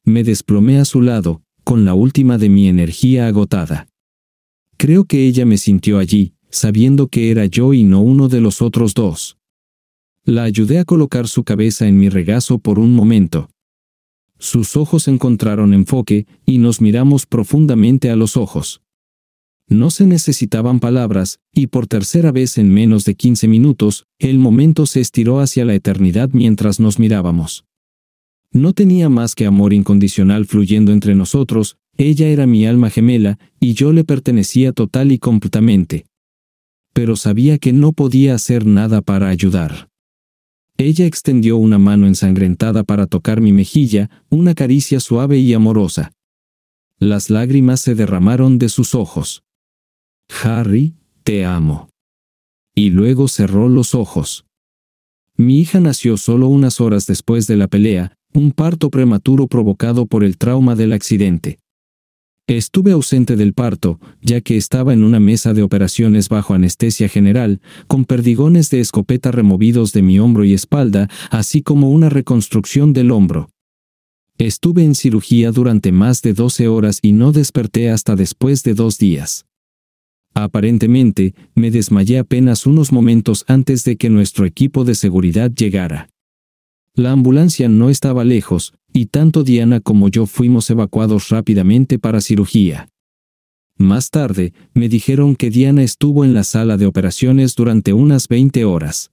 Me desplomé a su lado, con la última de mi energía agotada. Creo que ella me sintió allí, sabiendo que era yo y no uno de los otros dos. La ayudé a colocar su cabeza en mi regazo por un momento, sus ojos encontraron enfoque, y nos miramos profundamente a los ojos. No se necesitaban palabras, y por tercera vez en menos de 15 minutos, el momento se estiró hacia la eternidad mientras nos mirábamos. No tenía más que amor incondicional fluyendo entre nosotros, ella era mi alma gemela, y yo le pertenecía total y completamente. Pero sabía que no podía hacer nada para ayudar. Ella extendió una mano ensangrentada para tocar mi mejilla, una caricia suave y amorosa. Las lágrimas se derramaron de sus ojos. Harry, te amo. Y luego cerró los ojos. Mi hija nació solo unas horas después de la pelea, un parto prematuro provocado por el trauma del accidente. Estuve ausente del parto, ya que estaba en una mesa de operaciones bajo anestesia general, con perdigones de escopeta removidos de mi hombro y espalda, así como una reconstrucción del hombro. Estuve en cirugía durante más de 12 horas y no desperté hasta después de dos días. Aparentemente, me desmayé apenas unos momentos antes de que nuestro equipo de seguridad llegara. La ambulancia no estaba lejos, y tanto Diana como yo fuimos evacuados rápidamente para cirugía. Más tarde, me dijeron que Diana estuvo en la sala de operaciones durante unas 20 horas.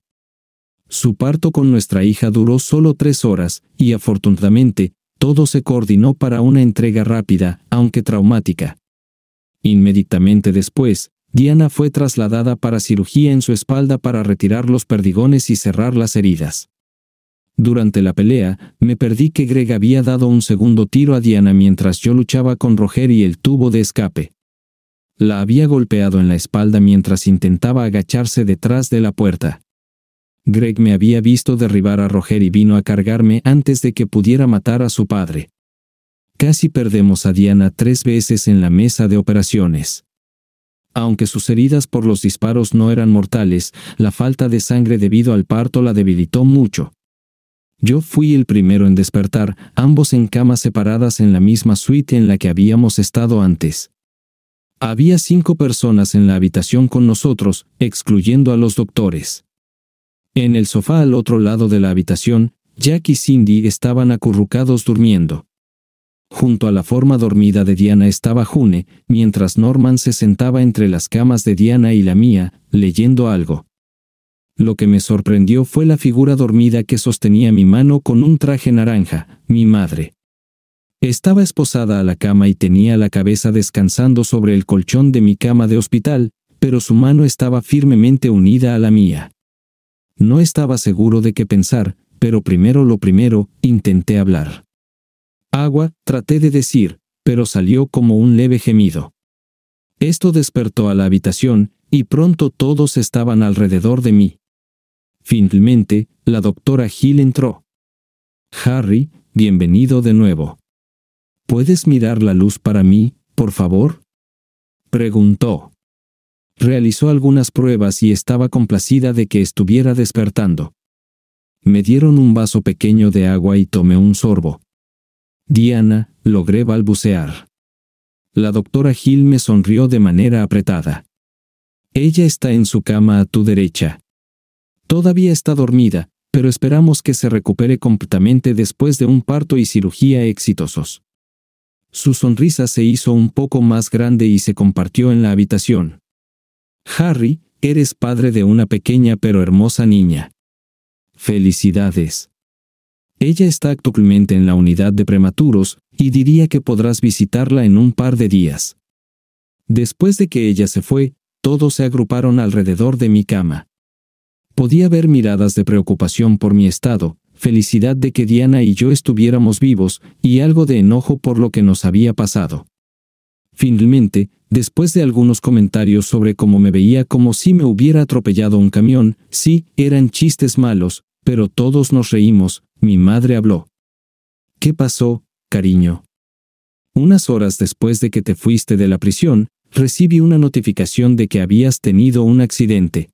Su parto con nuestra hija duró solo tres horas, y afortunadamente, todo se coordinó para una entrega rápida, aunque traumática. Inmediatamente después, Diana fue trasladada para cirugía en su espalda para retirar los perdigones y cerrar las heridas. Durante la pelea, me perdí que Greg había dado un segundo tiro a Diana mientras yo luchaba con Roger y el tubo de escape. La había golpeado en la espalda mientras intentaba agacharse detrás de la puerta. Greg me había visto derribar a Roger y vino a cargarme antes de que pudiera matar a su padre. Casi perdemos a Diana tres veces en la mesa de operaciones. Aunque sus heridas por los disparos no eran mortales, la falta de sangre debido al parto la debilitó mucho. Yo fui el primero en despertar, ambos en camas separadas en la misma suite en la que habíamos estado antes. Había cinco personas en la habitación con nosotros, excluyendo a los doctores. En el sofá al otro lado de la habitación, Jack y Cindy estaban acurrucados durmiendo. Junto a la forma dormida de Diana estaba June, mientras Norman se sentaba entre las camas de Diana y la mía, leyendo algo. Lo que me sorprendió fue la figura dormida que sostenía mi mano con un traje naranja, mi madre. Estaba esposada a la cama y tenía la cabeza descansando sobre el colchón de mi cama de hospital, pero su mano estaba firmemente unida a la mía. No estaba seguro de qué pensar, pero primero lo primero, intenté hablar. Agua, traté de decir, pero salió como un leve gemido. Esto despertó a la habitación, y pronto todos estaban alrededor de mí. Finalmente, la doctora Gil entró. Harry, bienvenido de nuevo. ¿Puedes mirar la luz para mí, por favor? preguntó. Realizó algunas pruebas y estaba complacida de que estuviera despertando. Me dieron un vaso pequeño de agua y tomé un sorbo. Diana, logré balbucear. La doctora Gil me sonrió de manera apretada. Ella está en su cama a tu derecha. Todavía está dormida, pero esperamos que se recupere completamente después de un parto y cirugía exitosos. Su sonrisa se hizo un poco más grande y se compartió en la habitación. Harry, eres padre de una pequeña pero hermosa niña. Felicidades. Ella está actualmente en la unidad de prematuros, y diría que podrás visitarla en un par de días. Después de que ella se fue, todos se agruparon alrededor de mi cama. Podía ver miradas de preocupación por mi estado, felicidad de que Diana y yo estuviéramos vivos, y algo de enojo por lo que nos había pasado. Finalmente, después de algunos comentarios sobre cómo me veía como si me hubiera atropellado un camión, sí, eran chistes malos, pero todos nos reímos, mi madre habló. ¿Qué pasó, cariño? Unas horas después de que te fuiste de la prisión, recibí una notificación de que habías tenido un accidente.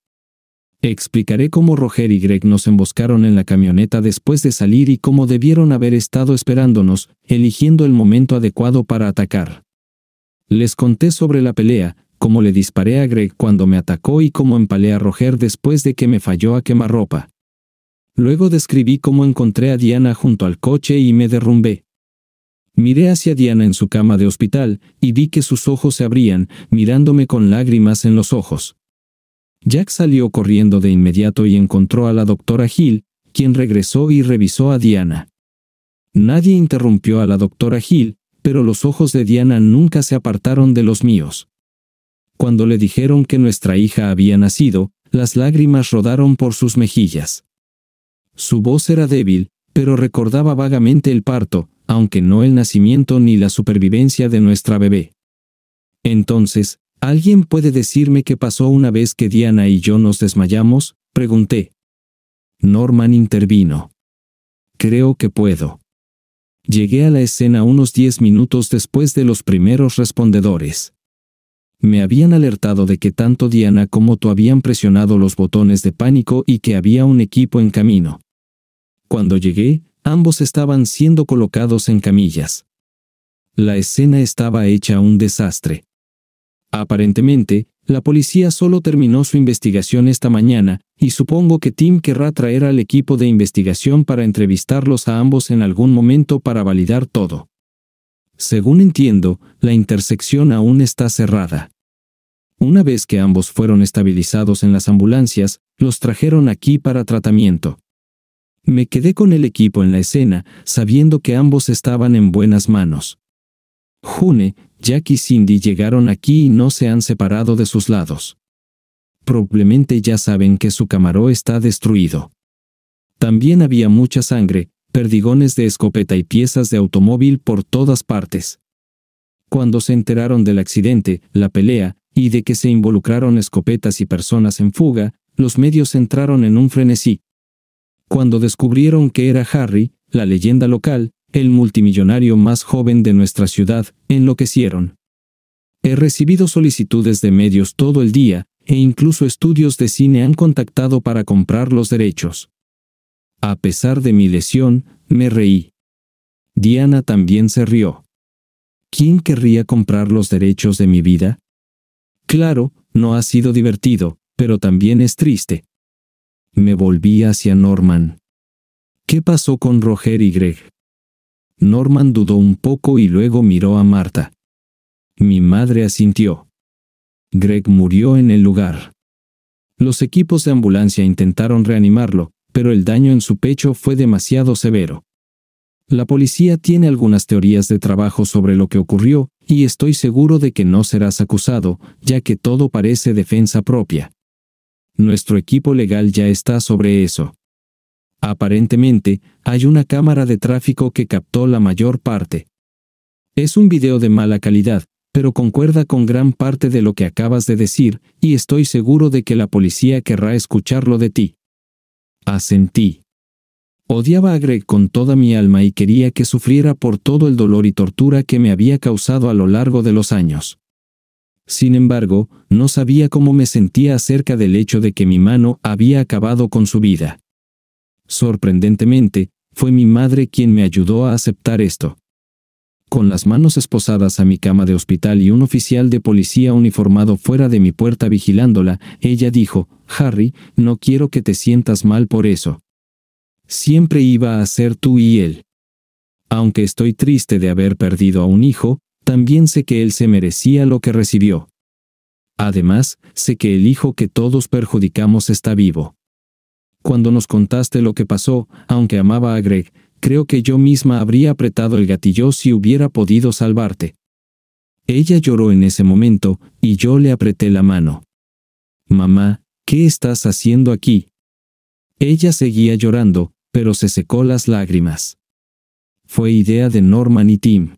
Explicaré cómo Roger y Greg nos emboscaron en la camioneta después de salir y cómo debieron haber estado esperándonos, eligiendo el momento adecuado para atacar. Les conté sobre la pelea, cómo le disparé a Greg cuando me atacó y cómo empalé a Roger después de que me falló a quemarropa. Luego describí cómo encontré a Diana junto al coche y me derrumbé. Miré hacia Diana en su cama de hospital y vi que sus ojos se abrían, mirándome con lágrimas en los ojos. Jack salió corriendo de inmediato y encontró a la doctora Hill, quien regresó y revisó a Diana. Nadie interrumpió a la doctora Hill, pero los ojos de Diana nunca se apartaron de los míos. Cuando le dijeron que nuestra hija había nacido, las lágrimas rodaron por sus mejillas. Su voz era débil, pero recordaba vagamente el parto, aunque no el nacimiento ni la supervivencia de nuestra bebé. Entonces, ¿Alguien puede decirme qué pasó una vez que Diana y yo nos desmayamos? Pregunté. Norman intervino. Creo que puedo. Llegué a la escena unos diez minutos después de los primeros respondedores. Me habían alertado de que tanto Diana como tú habían presionado los botones de pánico y que había un equipo en camino. Cuando llegué, ambos estaban siendo colocados en camillas. La escena estaba hecha un desastre. Aparentemente, la policía solo terminó su investigación esta mañana, y supongo que Tim querrá traer al equipo de investigación para entrevistarlos a ambos en algún momento para validar todo. Según entiendo, la intersección aún está cerrada. Una vez que ambos fueron estabilizados en las ambulancias, los trajeron aquí para tratamiento. Me quedé con el equipo en la escena, sabiendo que ambos estaban en buenas manos. June, Jack y Cindy llegaron aquí y no se han separado de sus lados. Probablemente ya saben que su camaró está destruido. También había mucha sangre, perdigones de escopeta y piezas de automóvil por todas partes. Cuando se enteraron del accidente, la pelea, y de que se involucraron escopetas y personas en fuga, los medios entraron en un frenesí. Cuando descubrieron que era Harry, la leyenda local, el multimillonario más joven de nuestra ciudad, enloquecieron. He recibido solicitudes de medios todo el día, e incluso estudios de cine han contactado para comprar los derechos. A pesar de mi lesión, me reí. Diana también se rió. ¿Quién querría comprar los derechos de mi vida? Claro, no ha sido divertido, pero también es triste. Me volví hacia Norman. ¿Qué pasó con Roger y Greg? Norman dudó un poco y luego miró a Marta. Mi madre asintió. Greg murió en el lugar. Los equipos de ambulancia intentaron reanimarlo, pero el daño en su pecho fue demasiado severo. La policía tiene algunas teorías de trabajo sobre lo que ocurrió, y estoy seguro de que no serás acusado, ya que todo parece defensa propia. Nuestro equipo legal ya está sobre eso. Aparentemente, hay una cámara de tráfico que captó la mayor parte. Es un video de mala calidad, pero concuerda con gran parte de lo que acabas de decir, y estoy seguro de que la policía querrá escucharlo de ti. Asentí. Odiaba a Greg con toda mi alma y quería que sufriera por todo el dolor y tortura que me había causado a lo largo de los años. Sin embargo, no sabía cómo me sentía acerca del hecho de que mi mano había acabado con su vida. Sorprendentemente, fue mi madre quien me ayudó a aceptar esto. Con las manos esposadas a mi cama de hospital y un oficial de policía uniformado fuera de mi puerta vigilándola, ella dijo, Harry, no quiero que te sientas mal por eso. Siempre iba a ser tú y él. Aunque estoy triste de haber perdido a un hijo, también sé que él se merecía lo que recibió. Además, sé que el hijo que todos perjudicamos está vivo. Cuando nos contaste lo que pasó, aunque amaba a Greg, creo que yo misma habría apretado el gatillo si hubiera podido salvarte. Ella lloró en ese momento, y yo le apreté la mano. Mamá, ¿qué estás haciendo aquí? Ella seguía llorando, pero se secó las lágrimas. Fue idea de Norman y Tim.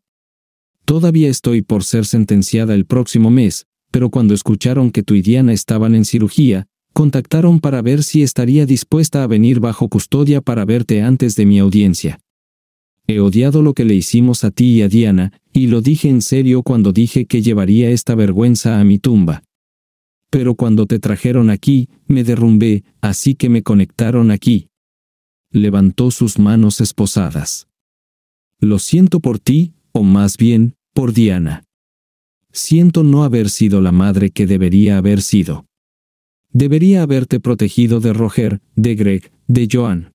Todavía estoy por ser sentenciada el próximo mes, pero cuando escucharon que tu y Diana estaban en cirugía, contactaron para ver si estaría dispuesta a venir bajo custodia para verte antes de mi audiencia. He odiado lo que le hicimos a ti y a Diana, y lo dije en serio cuando dije que llevaría esta vergüenza a mi tumba. Pero cuando te trajeron aquí, me derrumbé, así que me conectaron aquí. Levantó sus manos esposadas. Lo siento por ti, o más bien, por Diana. Siento no haber sido la madre que debería haber sido. Debería haberte protegido de Roger, de Greg, de Joan.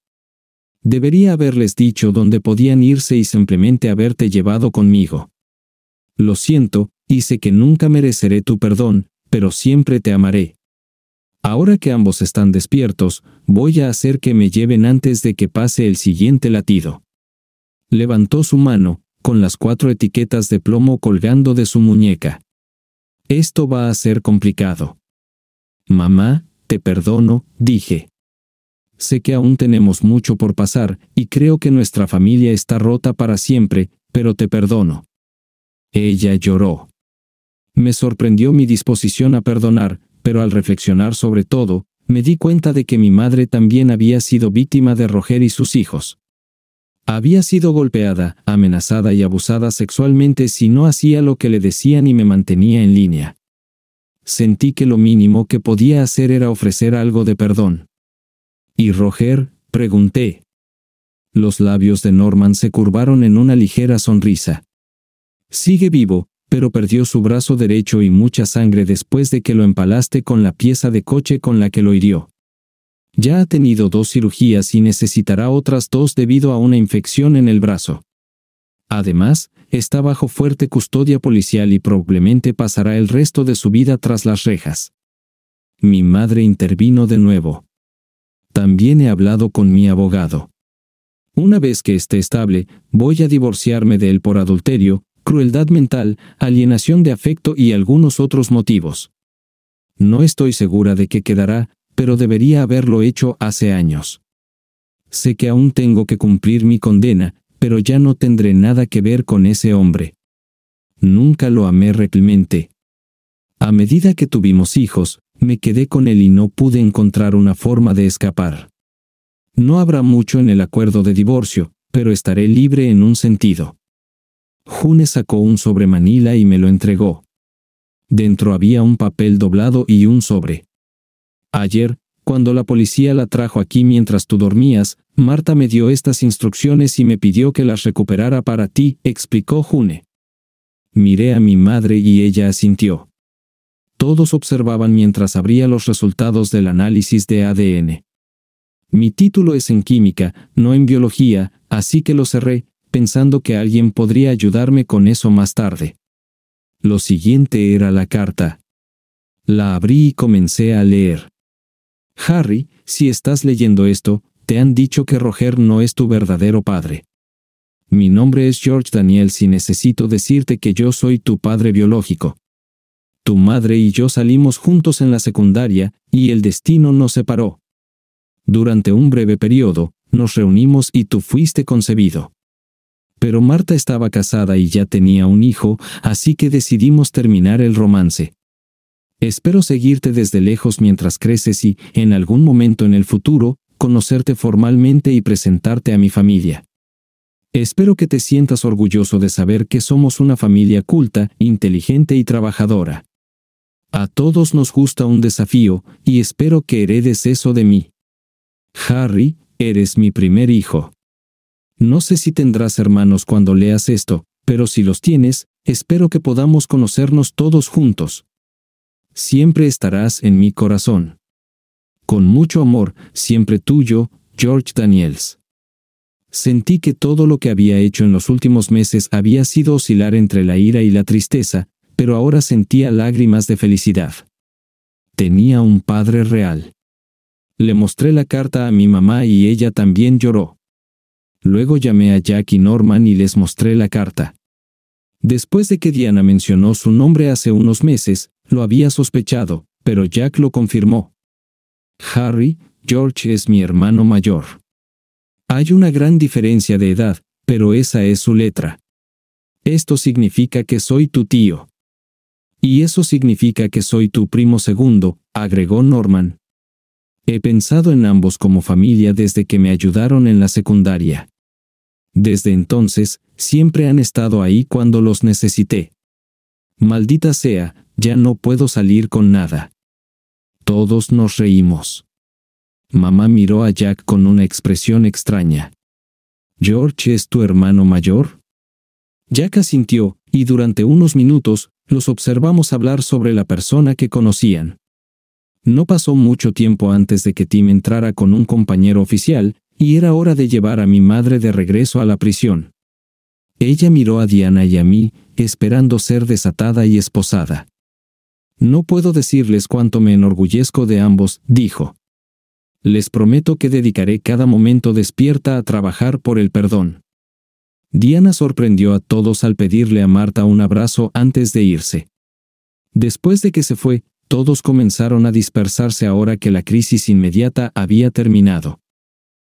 Debería haberles dicho dónde podían irse y simplemente haberte llevado conmigo. Lo siento, y sé que nunca mereceré tu perdón, pero siempre te amaré. Ahora que ambos están despiertos, voy a hacer que me lleven antes de que pase el siguiente latido. Levantó su mano, con las cuatro etiquetas de plomo colgando de su muñeca. Esto va a ser complicado. Mamá, te perdono, dije. Sé que aún tenemos mucho por pasar, y creo que nuestra familia está rota para siempre, pero te perdono. Ella lloró. Me sorprendió mi disposición a perdonar, pero al reflexionar sobre todo, me di cuenta de que mi madre también había sido víctima de Roger y sus hijos. Había sido golpeada, amenazada y abusada sexualmente si no hacía lo que le decían y me mantenía en línea. Sentí que lo mínimo que podía hacer era ofrecer algo de perdón. ¿Y Roger? pregunté. Los labios de Norman se curvaron en una ligera sonrisa. Sigue vivo, pero perdió su brazo derecho y mucha sangre después de que lo empalaste con la pieza de coche con la que lo hirió. Ya ha tenido dos cirugías y necesitará otras dos debido a una infección en el brazo. Además, está bajo fuerte custodia policial y probablemente pasará el resto de su vida tras las rejas. Mi madre intervino de nuevo. También he hablado con mi abogado. Una vez que esté estable, voy a divorciarme de él por adulterio, crueldad mental, alienación de afecto y algunos otros motivos. No estoy segura de qué quedará, pero debería haberlo hecho hace años. Sé que aún tengo que cumplir mi condena, pero ya no tendré nada que ver con ese hombre. Nunca lo amé realmente. A medida que tuvimos hijos, me quedé con él y no pude encontrar una forma de escapar. No habrá mucho en el acuerdo de divorcio, pero estaré libre en un sentido. June sacó un sobre Manila y me lo entregó. Dentro había un papel doblado y un sobre. Ayer, cuando la policía la trajo aquí mientras tú dormías, Marta me dio estas instrucciones y me pidió que las recuperara para ti, explicó June. Miré a mi madre y ella asintió. Todos observaban mientras abría los resultados del análisis de ADN. Mi título es en química, no en biología, así que lo cerré, pensando que alguien podría ayudarme con eso más tarde. Lo siguiente era la carta. La abrí y comencé a leer. Harry, si estás leyendo esto, te han dicho que Roger no es tu verdadero padre. Mi nombre es George Daniel y necesito decirte que yo soy tu padre biológico. Tu madre y yo salimos juntos en la secundaria, y el destino nos separó. Durante un breve periodo, nos reunimos y tú fuiste concebido. Pero Marta estaba casada y ya tenía un hijo, así que decidimos terminar el romance. Espero seguirte desde lejos mientras creces y, en algún momento en el futuro, conocerte formalmente y presentarte a mi familia. Espero que te sientas orgulloso de saber que somos una familia culta, inteligente y trabajadora. A todos nos gusta un desafío, y espero que heredes eso de mí. Harry, eres mi primer hijo. No sé si tendrás hermanos cuando leas esto, pero si los tienes, espero que podamos conocernos todos juntos. Siempre estarás en mi corazón. Con mucho amor, siempre tuyo, George Daniels. Sentí que todo lo que había hecho en los últimos meses había sido oscilar entre la ira y la tristeza, pero ahora sentía lágrimas de felicidad. Tenía un padre real. Le mostré la carta a mi mamá y ella también lloró. Luego llamé a Jack y Norman y les mostré la carta. Después de que Diana mencionó su nombre hace unos meses, lo había sospechado, pero Jack lo confirmó. Harry, George es mi hermano mayor. Hay una gran diferencia de edad, pero esa es su letra. Esto significa que soy tu tío. Y eso significa que soy tu primo segundo, agregó Norman. He pensado en ambos como familia desde que me ayudaron en la secundaria. Desde entonces, siempre han estado ahí cuando los necesité. Maldita sea, ya no puedo salir con nada. Todos nos reímos. Mamá miró a Jack con una expresión extraña. ¿George es tu hermano mayor? Jack asintió, y durante unos minutos, los observamos hablar sobre la persona que conocían. No pasó mucho tiempo antes de que Tim entrara con un compañero oficial, y era hora de llevar a mi madre de regreso a la prisión. Ella miró a Diana y a mí, esperando ser desatada y esposada. No puedo decirles cuánto me enorgullezco de ambos, dijo. Les prometo que dedicaré cada momento despierta a trabajar por el perdón. Diana sorprendió a todos al pedirle a Marta un abrazo antes de irse. Después de que se fue, todos comenzaron a dispersarse ahora que la crisis inmediata había terminado.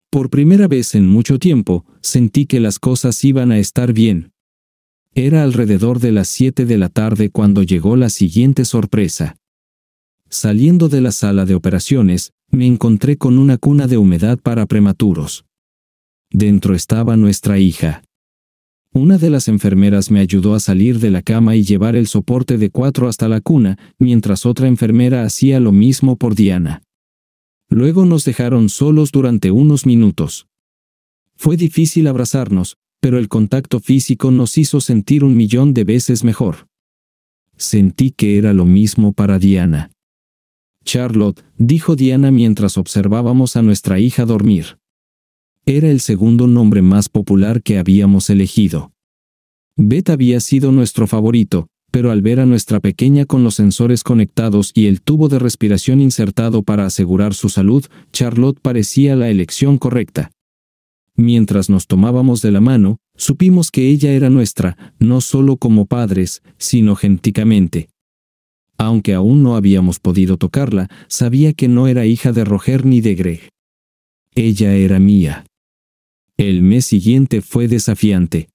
Por primera vez en mucho tiempo, sentí que las cosas iban a estar bien. Era alrededor de las 7 de la tarde cuando llegó la siguiente sorpresa. Saliendo de la sala de operaciones, me encontré con una cuna de humedad para prematuros. Dentro estaba nuestra hija. Una de las enfermeras me ayudó a salir de la cama y llevar el soporte de cuatro hasta la cuna, mientras otra enfermera hacía lo mismo por Diana. Luego nos dejaron solos durante unos minutos. Fue difícil abrazarnos, pero el contacto físico nos hizo sentir un millón de veces mejor. Sentí que era lo mismo para Diana. Charlotte, dijo Diana mientras observábamos a nuestra hija dormir. Era el segundo nombre más popular que habíamos elegido. Beth había sido nuestro favorito, pero al ver a nuestra pequeña con los sensores conectados y el tubo de respiración insertado para asegurar su salud, Charlotte parecía la elección correcta. Mientras nos tomábamos de la mano, supimos que ella era nuestra, no solo como padres, sino genticamente. Aunque aún no habíamos podido tocarla, sabía que no era hija de Roger ni de Greg. Ella era mía. El mes siguiente fue desafiante.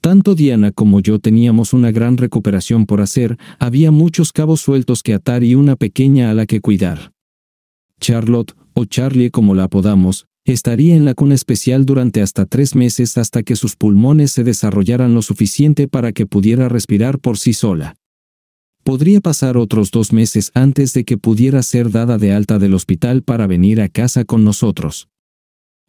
Tanto Diana como yo teníamos una gran recuperación por hacer, había muchos cabos sueltos que atar y una pequeña a la que cuidar. Charlotte, o Charlie como la apodamos, estaría en la cuna especial durante hasta tres meses hasta que sus pulmones se desarrollaran lo suficiente para que pudiera respirar por sí sola. Podría pasar otros dos meses antes de que pudiera ser dada de alta del hospital para venir a casa con nosotros.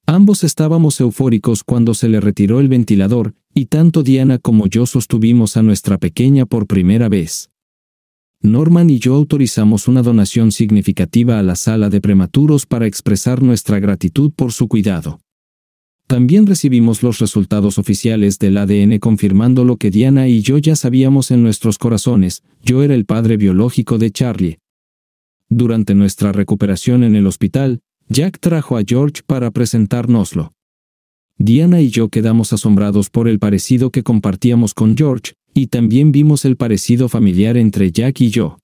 Ambos estábamos eufóricos cuando se le retiró el ventilador, y tanto Diana como yo sostuvimos a nuestra pequeña por primera vez. Norman y yo autorizamos una donación significativa a la sala de prematuros para expresar nuestra gratitud por su cuidado. También recibimos los resultados oficiales del ADN confirmando lo que Diana y yo ya sabíamos en nuestros corazones, yo era el padre biológico de Charlie. Durante nuestra recuperación en el hospital, Jack trajo a George para presentárnoslo. Diana y yo quedamos asombrados por el parecido que compartíamos con George, y también vimos el parecido familiar entre Jack y yo.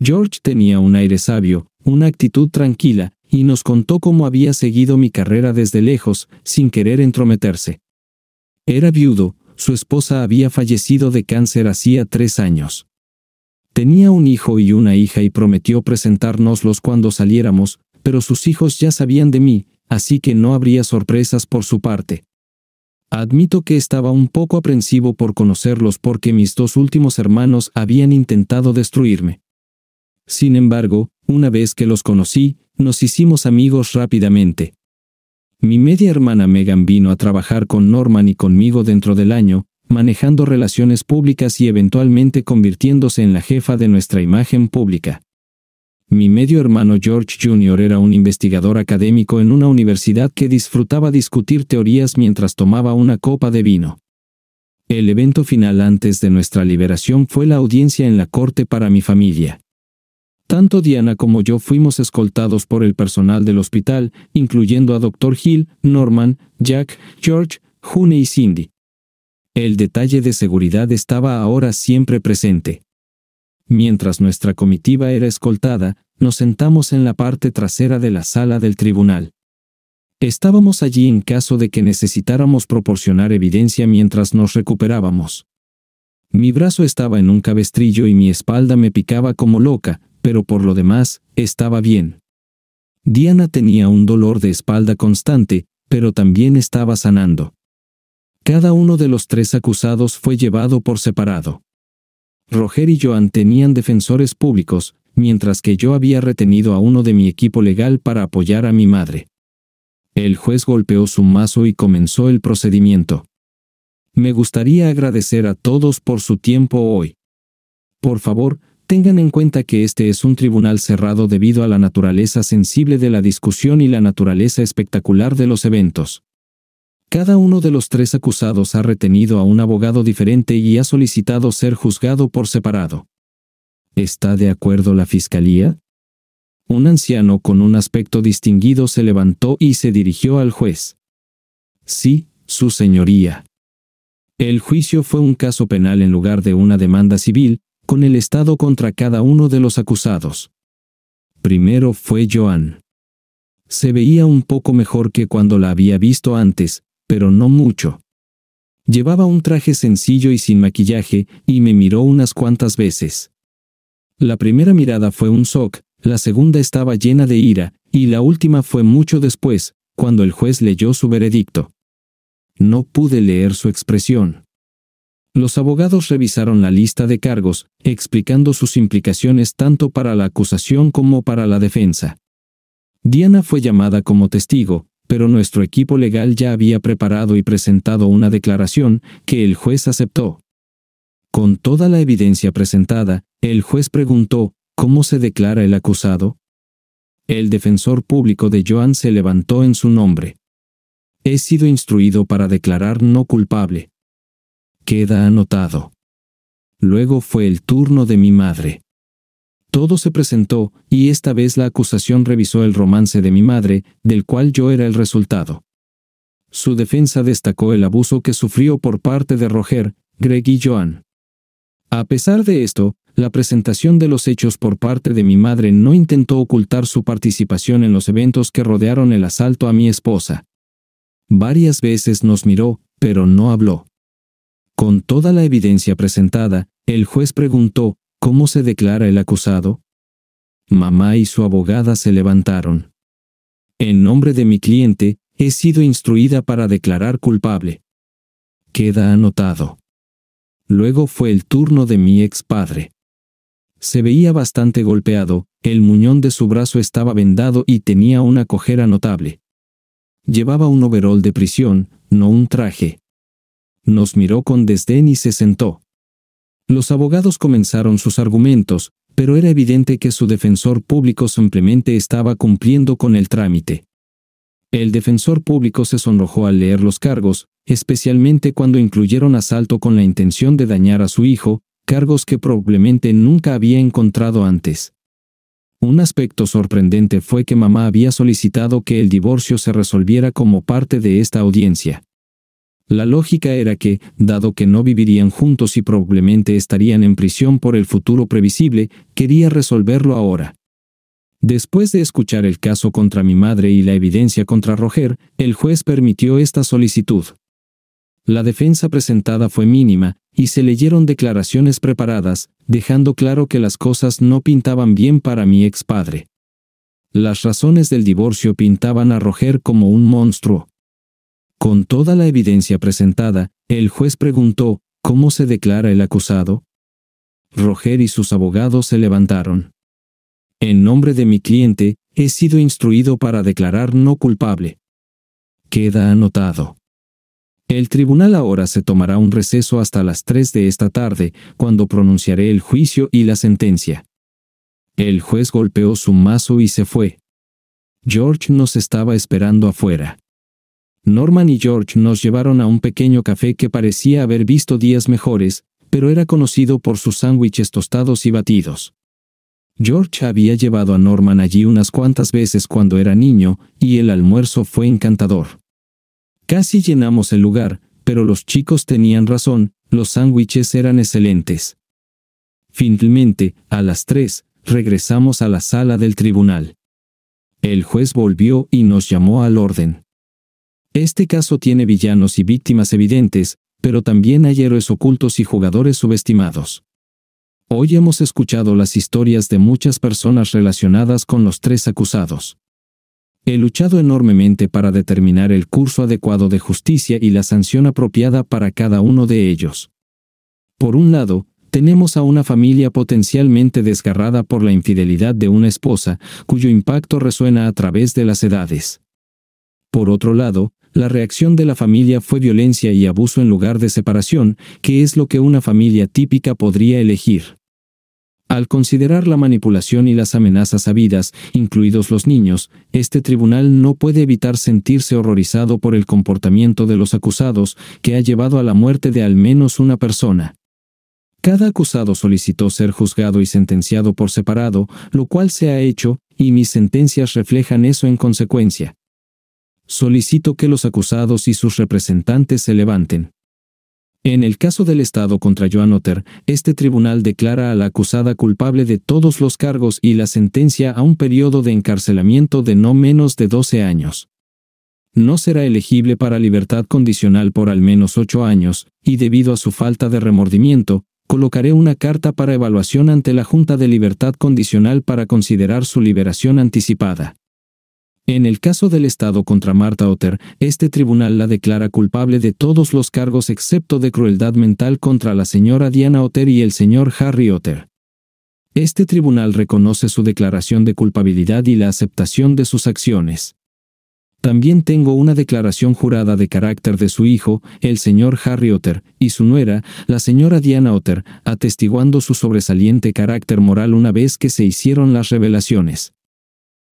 George tenía un aire sabio, una actitud tranquila, y nos contó cómo había seguido mi carrera desde lejos, sin querer entrometerse. Era viudo, su esposa había fallecido de cáncer hacía tres años. Tenía un hijo y una hija y prometió presentárnoslos cuando saliéramos, pero sus hijos ya sabían de mí, así que no habría sorpresas por su parte. Admito que estaba un poco aprensivo por conocerlos porque mis dos últimos hermanos habían intentado destruirme. Sin embargo, una vez que los conocí, nos hicimos amigos rápidamente. Mi media hermana Megan vino a trabajar con Norman y conmigo dentro del año, manejando relaciones públicas y eventualmente convirtiéndose en la jefa de nuestra imagen pública. Mi medio hermano George Jr. era un investigador académico en una universidad que disfrutaba discutir teorías mientras tomaba una copa de vino. El evento final antes de nuestra liberación fue la audiencia en la corte para mi familia. Tanto Diana como yo fuimos escoltados por el personal del hospital, incluyendo a Dr. Hill, Norman, Jack, George, June y Cindy. El detalle de seguridad estaba ahora siempre presente. Mientras nuestra comitiva era escoltada, nos sentamos en la parte trasera de la sala del tribunal. Estábamos allí en caso de que necesitáramos proporcionar evidencia mientras nos recuperábamos. Mi brazo estaba en un cabestrillo y mi espalda me picaba como loca, pero por lo demás, estaba bien. Diana tenía un dolor de espalda constante, pero también estaba sanando. Cada uno de los tres acusados fue llevado por separado. Roger y Joan tenían defensores públicos, mientras que yo había retenido a uno de mi equipo legal para apoyar a mi madre. El juez golpeó su mazo y comenzó el procedimiento. Me gustaría agradecer a todos por su tiempo hoy. Por favor, tengan en cuenta que este es un tribunal cerrado debido a la naturaleza sensible de la discusión y la naturaleza espectacular de los eventos. Cada uno de los tres acusados ha retenido a un abogado diferente y ha solicitado ser juzgado por separado. ¿Está de acuerdo la Fiscalía? Un anciano con un aspecto distinguido se levantó y se dirigió al juez. Sí, su señoría. El juicio fue un caso penal en lugar de una demanda civil, con el Estado contra cada uno de los acusados. Primero fue Joan. Se veía un poco mejor que cuando la había visto antes, pero no mucho. Llevaba un traje sencillo y sin maquillaje, y me miró unas cuantas veces. La primera mirada fue un shock, la segunda estaba llena de ira, y la última fue mucho después, cuando el juez leyó su veredicto. No pude leer su expresión. Los abogados revisaron la lista de cargos, explicando sus implicaciones tanto para la acusación como para la defensa. Diana fue llamada como testigo, pero nuestro equipo legal ya había preparado y presentado una declaración que el juez aceptó. Con toda la evidencia presentada, el juez preguntó, ¿cómo se declara el acusado? El defensor público de Joan se levantó en su nombre. He sido instruido para declarar no culpable. Queda anotado. Luego fue el turno de mi madre. Todo se presentó, y esta vez la acusación revisó el romance de mi madre, del cual yo era el resultado. Su defensa destacó el abuso que sufrió por parte de Roger, Greg y Joan. A pesar de esto, la presentación de los hechos por parte de mi madre no intentó ocultar su participación en los eventos que rodearon el asalto a mi esposa. Varias veces nos miró, pero no habló. Con toda la evidencia presentada, el juez preguntó, ¿cómo se declara el acusado? Mamá y su abogada se levantaron. En nombre de mi cliente, he sido instruida para declarar culpable. Queda anotado. Luego fue el turno de mi ex padre. Se veía bastante golpeado, el muñón de su brazo estaba vendado y tenía una cojera notable. Llevaba un overol de prisión, no un traje. Nos miró con desdén y se sentó. Los abogados comenzaron sus argumentos, pero era evidente que su defensor público simplemente estaba cumpliendo con el trámite. El defensor público se sonrojó al leer los cargos, especialmente cuando incluyeron asalto con la intención de dañar a su hijo, cargos que probablemente nunca había encontrado antes. Un aspecto sorprendente fue que mamá había solicitado que el divorcio se resolviera como parte de esta audiencia. La lógica era que, dado que no vivirían juntos y probablemente estarían en prisión por el futuro previsible, quería resolverlo ahora. Después de escuchar el caso contra mi madre y la evidencia contra Roger, el juez permitió esta solicitud. La defensa presentada fue mínima, y se leyeron declaraciones preparadas, dejando claro que las cosas no pintaban bien para mi ex padre. Las razones del divorcio pintaban a Roger como un monstruo. Con toda la evidencia presentada, el juez preguntó, ¿cómo se declara el acusado? Roger y sus abogados se levantaron. En nombre de mi cliente, he sido instruido para declarar no culpable. Queda anotado. El tribunal ahora se tomará un receso hasta las 3 de esta tarde, cuando pronunciaré el juicio y la sentencia. El juez golpeó su mazo y se fue. George nos estaba esperando afuera. Norman y George nos llevaron a un pequeño café que parecía haber visto días mejores, pero era conocido por sus sándwiches tostados y batidos. George había llevado a Norman allí unas cuantas veces cuando era niño, y el almuerzo fue encantador. Casi llenamos el lugar, pero los chicos tenían razón, los sándwiches eran excelentes. Finalmente, a las tres, regresamos a la sala del tribunal. El juez volvió y nos llamó al orden. Este caso tiene villanos y víctimas evidentes, pero también hay héroes ocultos y jugadores subestimados. Hoy hemos escuchado las historias de muchas personas relacionadas con los tres acusados. He luchado enormemente para determinar el curso adecuado de justicia y la sanción apropiada para cada uno de ellos. Por un lado, tenemos a una familia potencialmente desgarrada por la infidelidad de una esposa, cuyo impacto resuena a través de las edades. Por otro lado, la reacción de la familia fue violencia y abuso en lugar de separación, que es lo que una familia típica podría elegir. Al considerar la manipulación y las amenazas habidas, incluidos los niños, este tribunal no puede evitar sentirse horrorizado por el comportamiento de los acusados, que ha llevado a la muerte de al menos una persona. Cada acusado solicitó ser juzgado y sentenciado por separado, lo cual se ha hecho, y mis sentencias reflejan eso en consecuencia solicito que los acusados y sus representantes se levanten. En el caso del Estado contra Joan Otter, este tribunal declara a la acusada culpable de todos los cargos y la sentencia a un periodo de encarcelamiento de no menos de 12 años. No será elegible para libertad condicional por al menos 8 años, y debido a su falta de remordimiento, colocaré una carta para evaluación ante la Junta de Libertad Condicional para considerar su liberación anticipada. En el caso del Estado contra Marta Otter, este tribunal la declara culpable de todos los cargos excepto de crueldad mental contra la señora Diana Otter y el señor Harry Otter. Este tribunal reconoce su declaración de culpabilidad y la aceptación de sus acciones. También tengo una declaración jurada de carácter de su hijo, el señor Harry Otter, y su nuera, la señora Diana Otter, atestiguando su sobresaliente carácter moral una vez que se hicieron las revelaciones.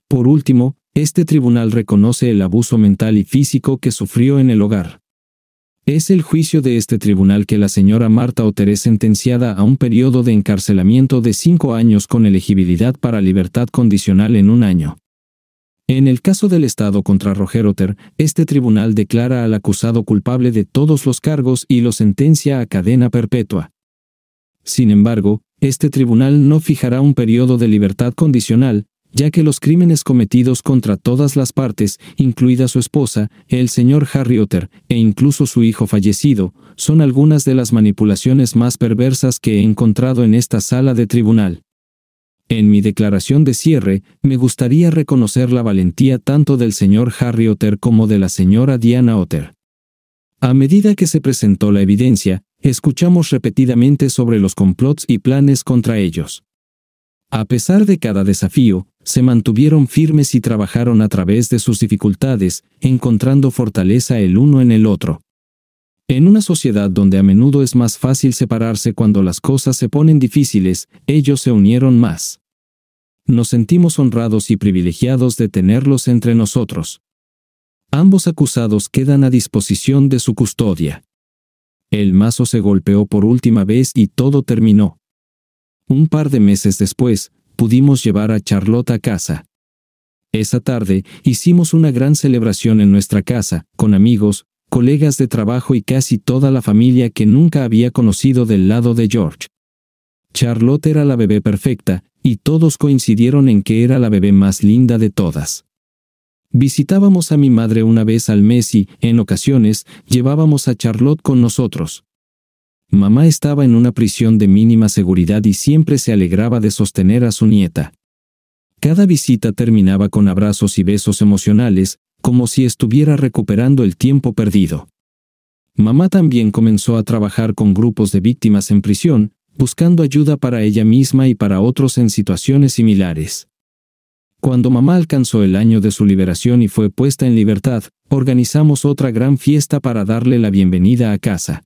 Por último, este tribunal reconoce el abuso mental y físico que sufrió en el hogar. Es el juicio de este tribunal que la señora Marta Oter es sentenciada a un periodo de encarcelamiento de cinco años con elegibilidad para libertad condicional en un año. En el caso del Estado contra Roger Oter, este tribunal declara al acusado culpable de todos los cargos y lo sentencia a cadena perpetua. Sin embargo, este tribunal no fijará un periodo de libertad condicional, ya que los crímenes cometidos contra todas las partes, incluida su esposa, el señor Harry Otter, e incluso su hijo fallecido, son algunas de las manipulaciones más perversas que he encontrado en esta sala de tribunal. En mi declaración de cierre, me gustaría reconocer la valentía tanto del señor Harry Otter como de la señora Diana Otter. A medida que se presentó la evidencia, escuchamos repetidamente sobre los complots y planes contra ellos. A pesar de cada desafío, se mantuvieron firmes y trabajaron a través de sus dificultades, encontrando fortaleza el uno en el otro. En una sociedad donde a menudo es más fácil separarse cuando las cosas se ponen difíciles, ellos se unieron más. Nos sentimos honrados y privilegiados de tenerlos entre nosotros. Ambos acusados quedan a disposición de su custodia. El mazo se golpeó por última vez y todo terminó. Un par de meses después, pudimos llevar a Charlotte a casa. Esa tarde, hicimos una gran celebración en nuestra casa, con amigos, colegas de trabajo y casi toda la familia que nunca había conocido del lado de George. Charlotte era la bebé perfecta, y todos coincidieron en que era la bebé más linda de todas. Visitábamos a mi madre una vez al mes y, en ocasiones, llevábamos a Charlotte con nosotros. Mamá estaba en una prisión de mínima seguridad y siempre se alegraba de sostener a su nieta. Cada visita terminaba con abrazos y besos emocionales, como si estuviera recuperando el tiempo perdido. Mamá también comenzó a trabajar con grupos de víctimas en prisión, buscando ayuda para ella misma y para otros en situaciones similares. Cuando mamá alcanzó el año de su liberación y fue puesta en libertad, organizamos otra gran fiesta para darle la bienvenida a casa.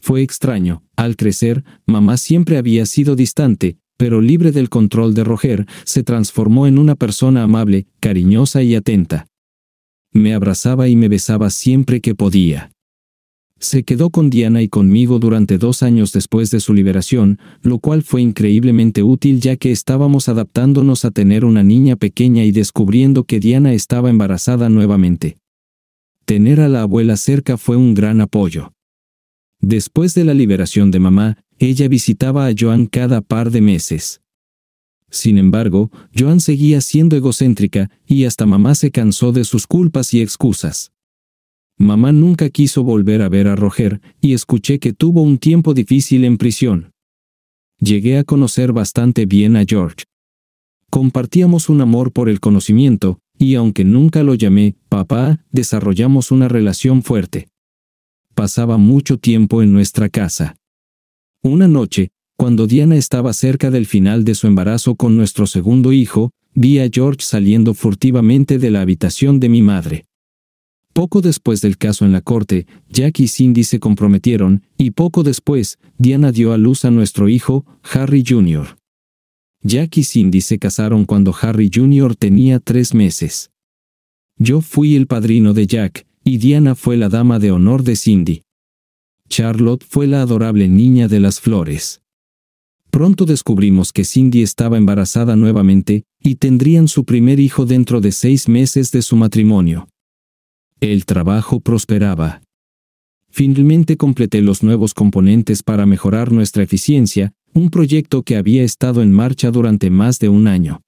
Fue extraño, al crecer, mamá siempre había sido distante, pero libre del control de Roger, se transformó en una persona amable, cariñosa y atenta. Me abrazaba y me besaba siempre que podía. Se quedó con Diana y conmigo durante dos años después de su liberación, lo cual fue increíblemente útil ya que estábamos adaptándonos a tener una niña pequeña y descubriendo que Diana estaba embarazada nuevamente. Tener a la abuela cerca fue un gran apoyo. Después de la liberación de mamá, ella visitaba a Joan cada par de meses. Sin embargo, Joan seguía siendo egocéntrica y hasta mamá se cansó de sus culpas y excusas. Mamá nunca quiso volver a ver a Roger y escuché que tuvo un tiempo difícil en prisión. Llegué a conocer bastante bien a George. Compartíamos un amor por el conocimiento, y aunque nunca lo llamé papá, desarrollamos una relación fuerte pasaba mucho tiempo en nuestra casa. Una noche, cuando Diana estaba cerca del final de su embarazo con nuestro segundo hijo, vi a George saliendo furtivamente de la habitación de mi madre. Poco después del caso en la corte, Jack y Cindy se comprometieron, y poco después, Diana dio a luz a nuestro hijo, Harry Jr. Jack y Cindy se casaron cuando Harry Jr. tenía tres meses. Yo fui el padrino de Jack, y Diana fue la dama de honor de Cindy. Charlotte fue la adorable niña de las flores. Pronto descubrimos que Cindy estaba embarazada nuevamente, y tendrían su primer hijo dentro de seis meses de su matrimonio. El trabajo prosperaba. Finalmente completé los nuevos componentes para mejorar nuestra eficiencia, un proyecto que había estado en marcha durante más de un año.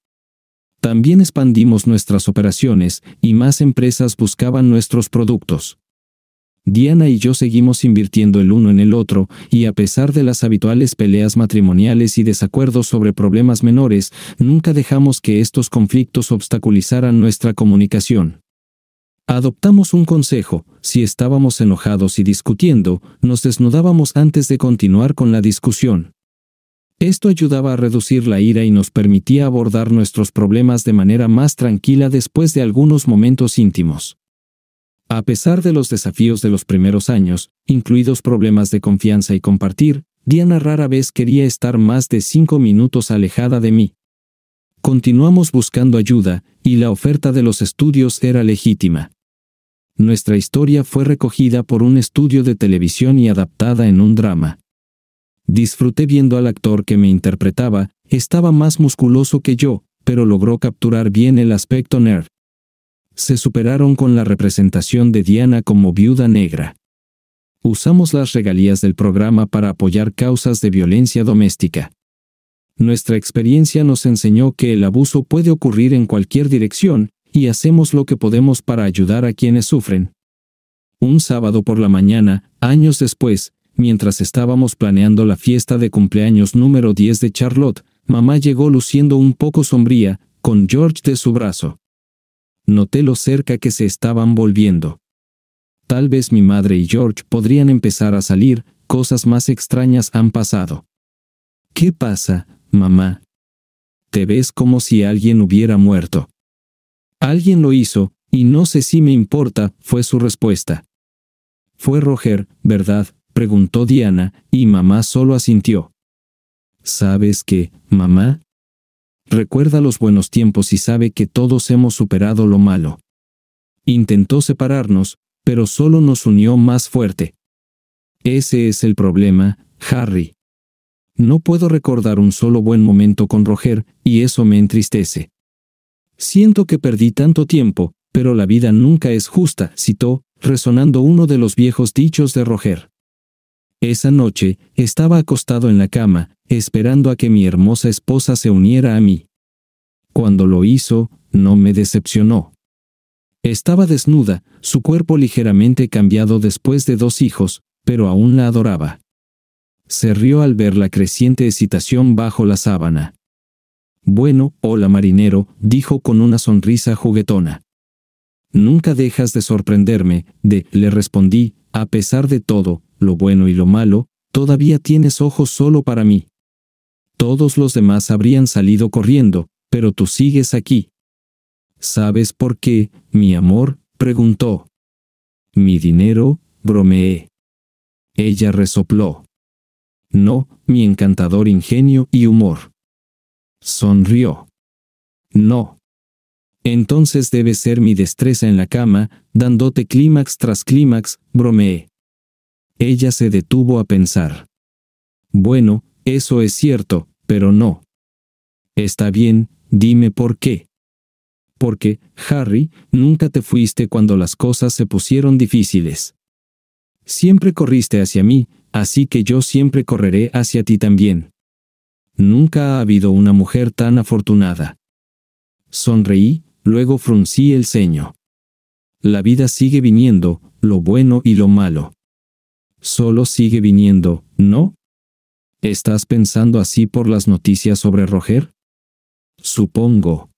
También expandimos nuestras operaciones y más empresas buscaban nuestros productos. Diana y yo seguimos invirtiendo el uno en el otro, y a pesar de las habituales peleas matrimoniales y desacuerdos sobre problemas menores, nunca dejamos que estos conflictos obstaculizaran nuestra comunicación. Adoptamos un consejo, si estábamos enojados y discutiendo, nos desnudábamos antes de continuar con la discusión. Esto ayudaba a reducir la ira y nos permitía abordar nuestros problemas de manera más tranquila después de algunos momentos íntimos. A pesar de los desafíos de los primeros años, incluidos problemas de confianza y compartir, Diana rara vez quería estar más de cinco minutos alejada de mí. Continuamos buscando ayuda, y la oferta de los estudios era legítima. Nuestra historia fue recogida por un estudio de televisión y adaptada en un drama. Disfruté viendo al actor que me interpretaba, estaba más musculoso que yo, pero logró capturar bien el aspecto nerd. Se superaron con la representación de Diana como viuda negra. Usamos las regalías del programa para apoyar causas de violencia doméstica. Nuestra experiencia nos enseñó que el abuso puede ocurrir en cualquier dirección, y hacemos lo que podemos para ayudar a quienes sufren. Un sábado por la mañana, años después, Mientras estábamos planeando la fiesta de cumpleaños número 10 de Charlotte, mamá llegó luciendo un poco sombría, con George de su brazo. Noté lo cerca que se estaban volviendo. Tal vez mi madre y George podrían empezar a salir, cosas más extrañas han pasado. ¿Qué pasa, mamá? Te ves como si alguien hubiera muerto. Alguien lo hizo, y no sé si me importa, fue su respuesta. Fue Roger, ¿verdad? preguntó Diana, y mamá solo asintió. ¿Sabes qué, mamá? Recuerda los buenos tiempos y sabe que todos hemos superado lo malo. Intentó separarnos, pero solo nos unió más fuerte. Ese es el problema, Harry. No puedo recordar un solo buen momento con Roger, y eso me entristece. Siento que perdí tanto tiempo, pero la vida nunca es justa, citó, resonando uno de los viejos dichos de Roger. Esa noche, estaba acostado en la cama, esperando a que mi hermosa esposa se uniera a mí. Cuando lo hizo, no me decepcionó. Estaba desnuda, su cuerpo ligeramente cambiado después de dos hijos, pero aún la adoraba. Se rió al ver la creciente excitación bajo la sábana. Bueno, hola marinero, dijo con una sonrisa juguetona. Nunca dejas de sorprenderme, de, le respondí, a pesar de todo, lo bueno y lo malo, todavía tienes ojos solo para mí. Todos los demás habrían salido corriendo, pero tú sigues aquí. ¿Sabes por qué, mi amor? preguntó. Mi dinero, bromeé. Ella resopló. No, mi encantador ingenio y humor. Sonrió. No. Entonces debe ser mi destreza en la cama, dándote clímax tras clímax, bromeé. Ella se detuvo a pensar. Bueno, eso es cierto, pero no. Está bien, dime por qué. Porque, Harry, nunca te fuiste cuando las cosas se pusieron difíciles. Siempre corriste hacia mí, así que yo siempre correré hacia ti también. Nunca ha habido una mujer tan afortunada. Sonreí, Luego fruncí el ceño. La vida sigue viniendo, lo bueno y lo malo. Solo sigue viniendo, ¿no? ¿Estás pensando así por las noticias sobre Roger? Supongo.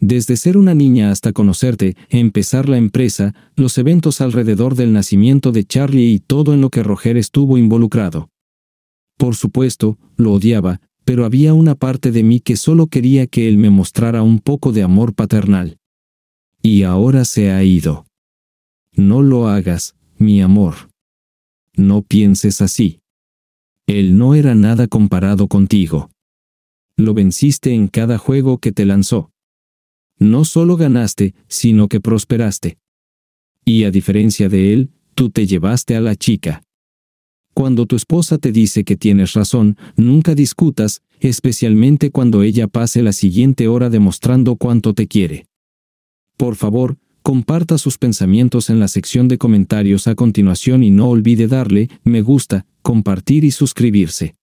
Desde ser una niña hasta conocerte, empezar la empresa, los eventos alrededor del nacimiento de Charlie y todo en lo que Roger estuvo involucrado. Por supuesto, lo odiaba, pero había una parte de mí que solo quería que él me mostrara un poco de amor paternal. Y ahora se ha ido. No lo hagas, mi amor. No pienses así. Él no era nada comparado contigo. Lo venciste en cada juego que te lanzó. No solo ganaste, sino que prosperaste. Y a diferencia de él, tú te llevaste a la chica. Cuando tu esposa te dice que tienes razón, nunca discutas, especialmente cuando ella pase la siguiente hora demostrando cuánto te quiere. Por favor, comparta sus pensamientos en la sección de comentarios a continuación y no olvide darle me gusta, compartir y suscribirse.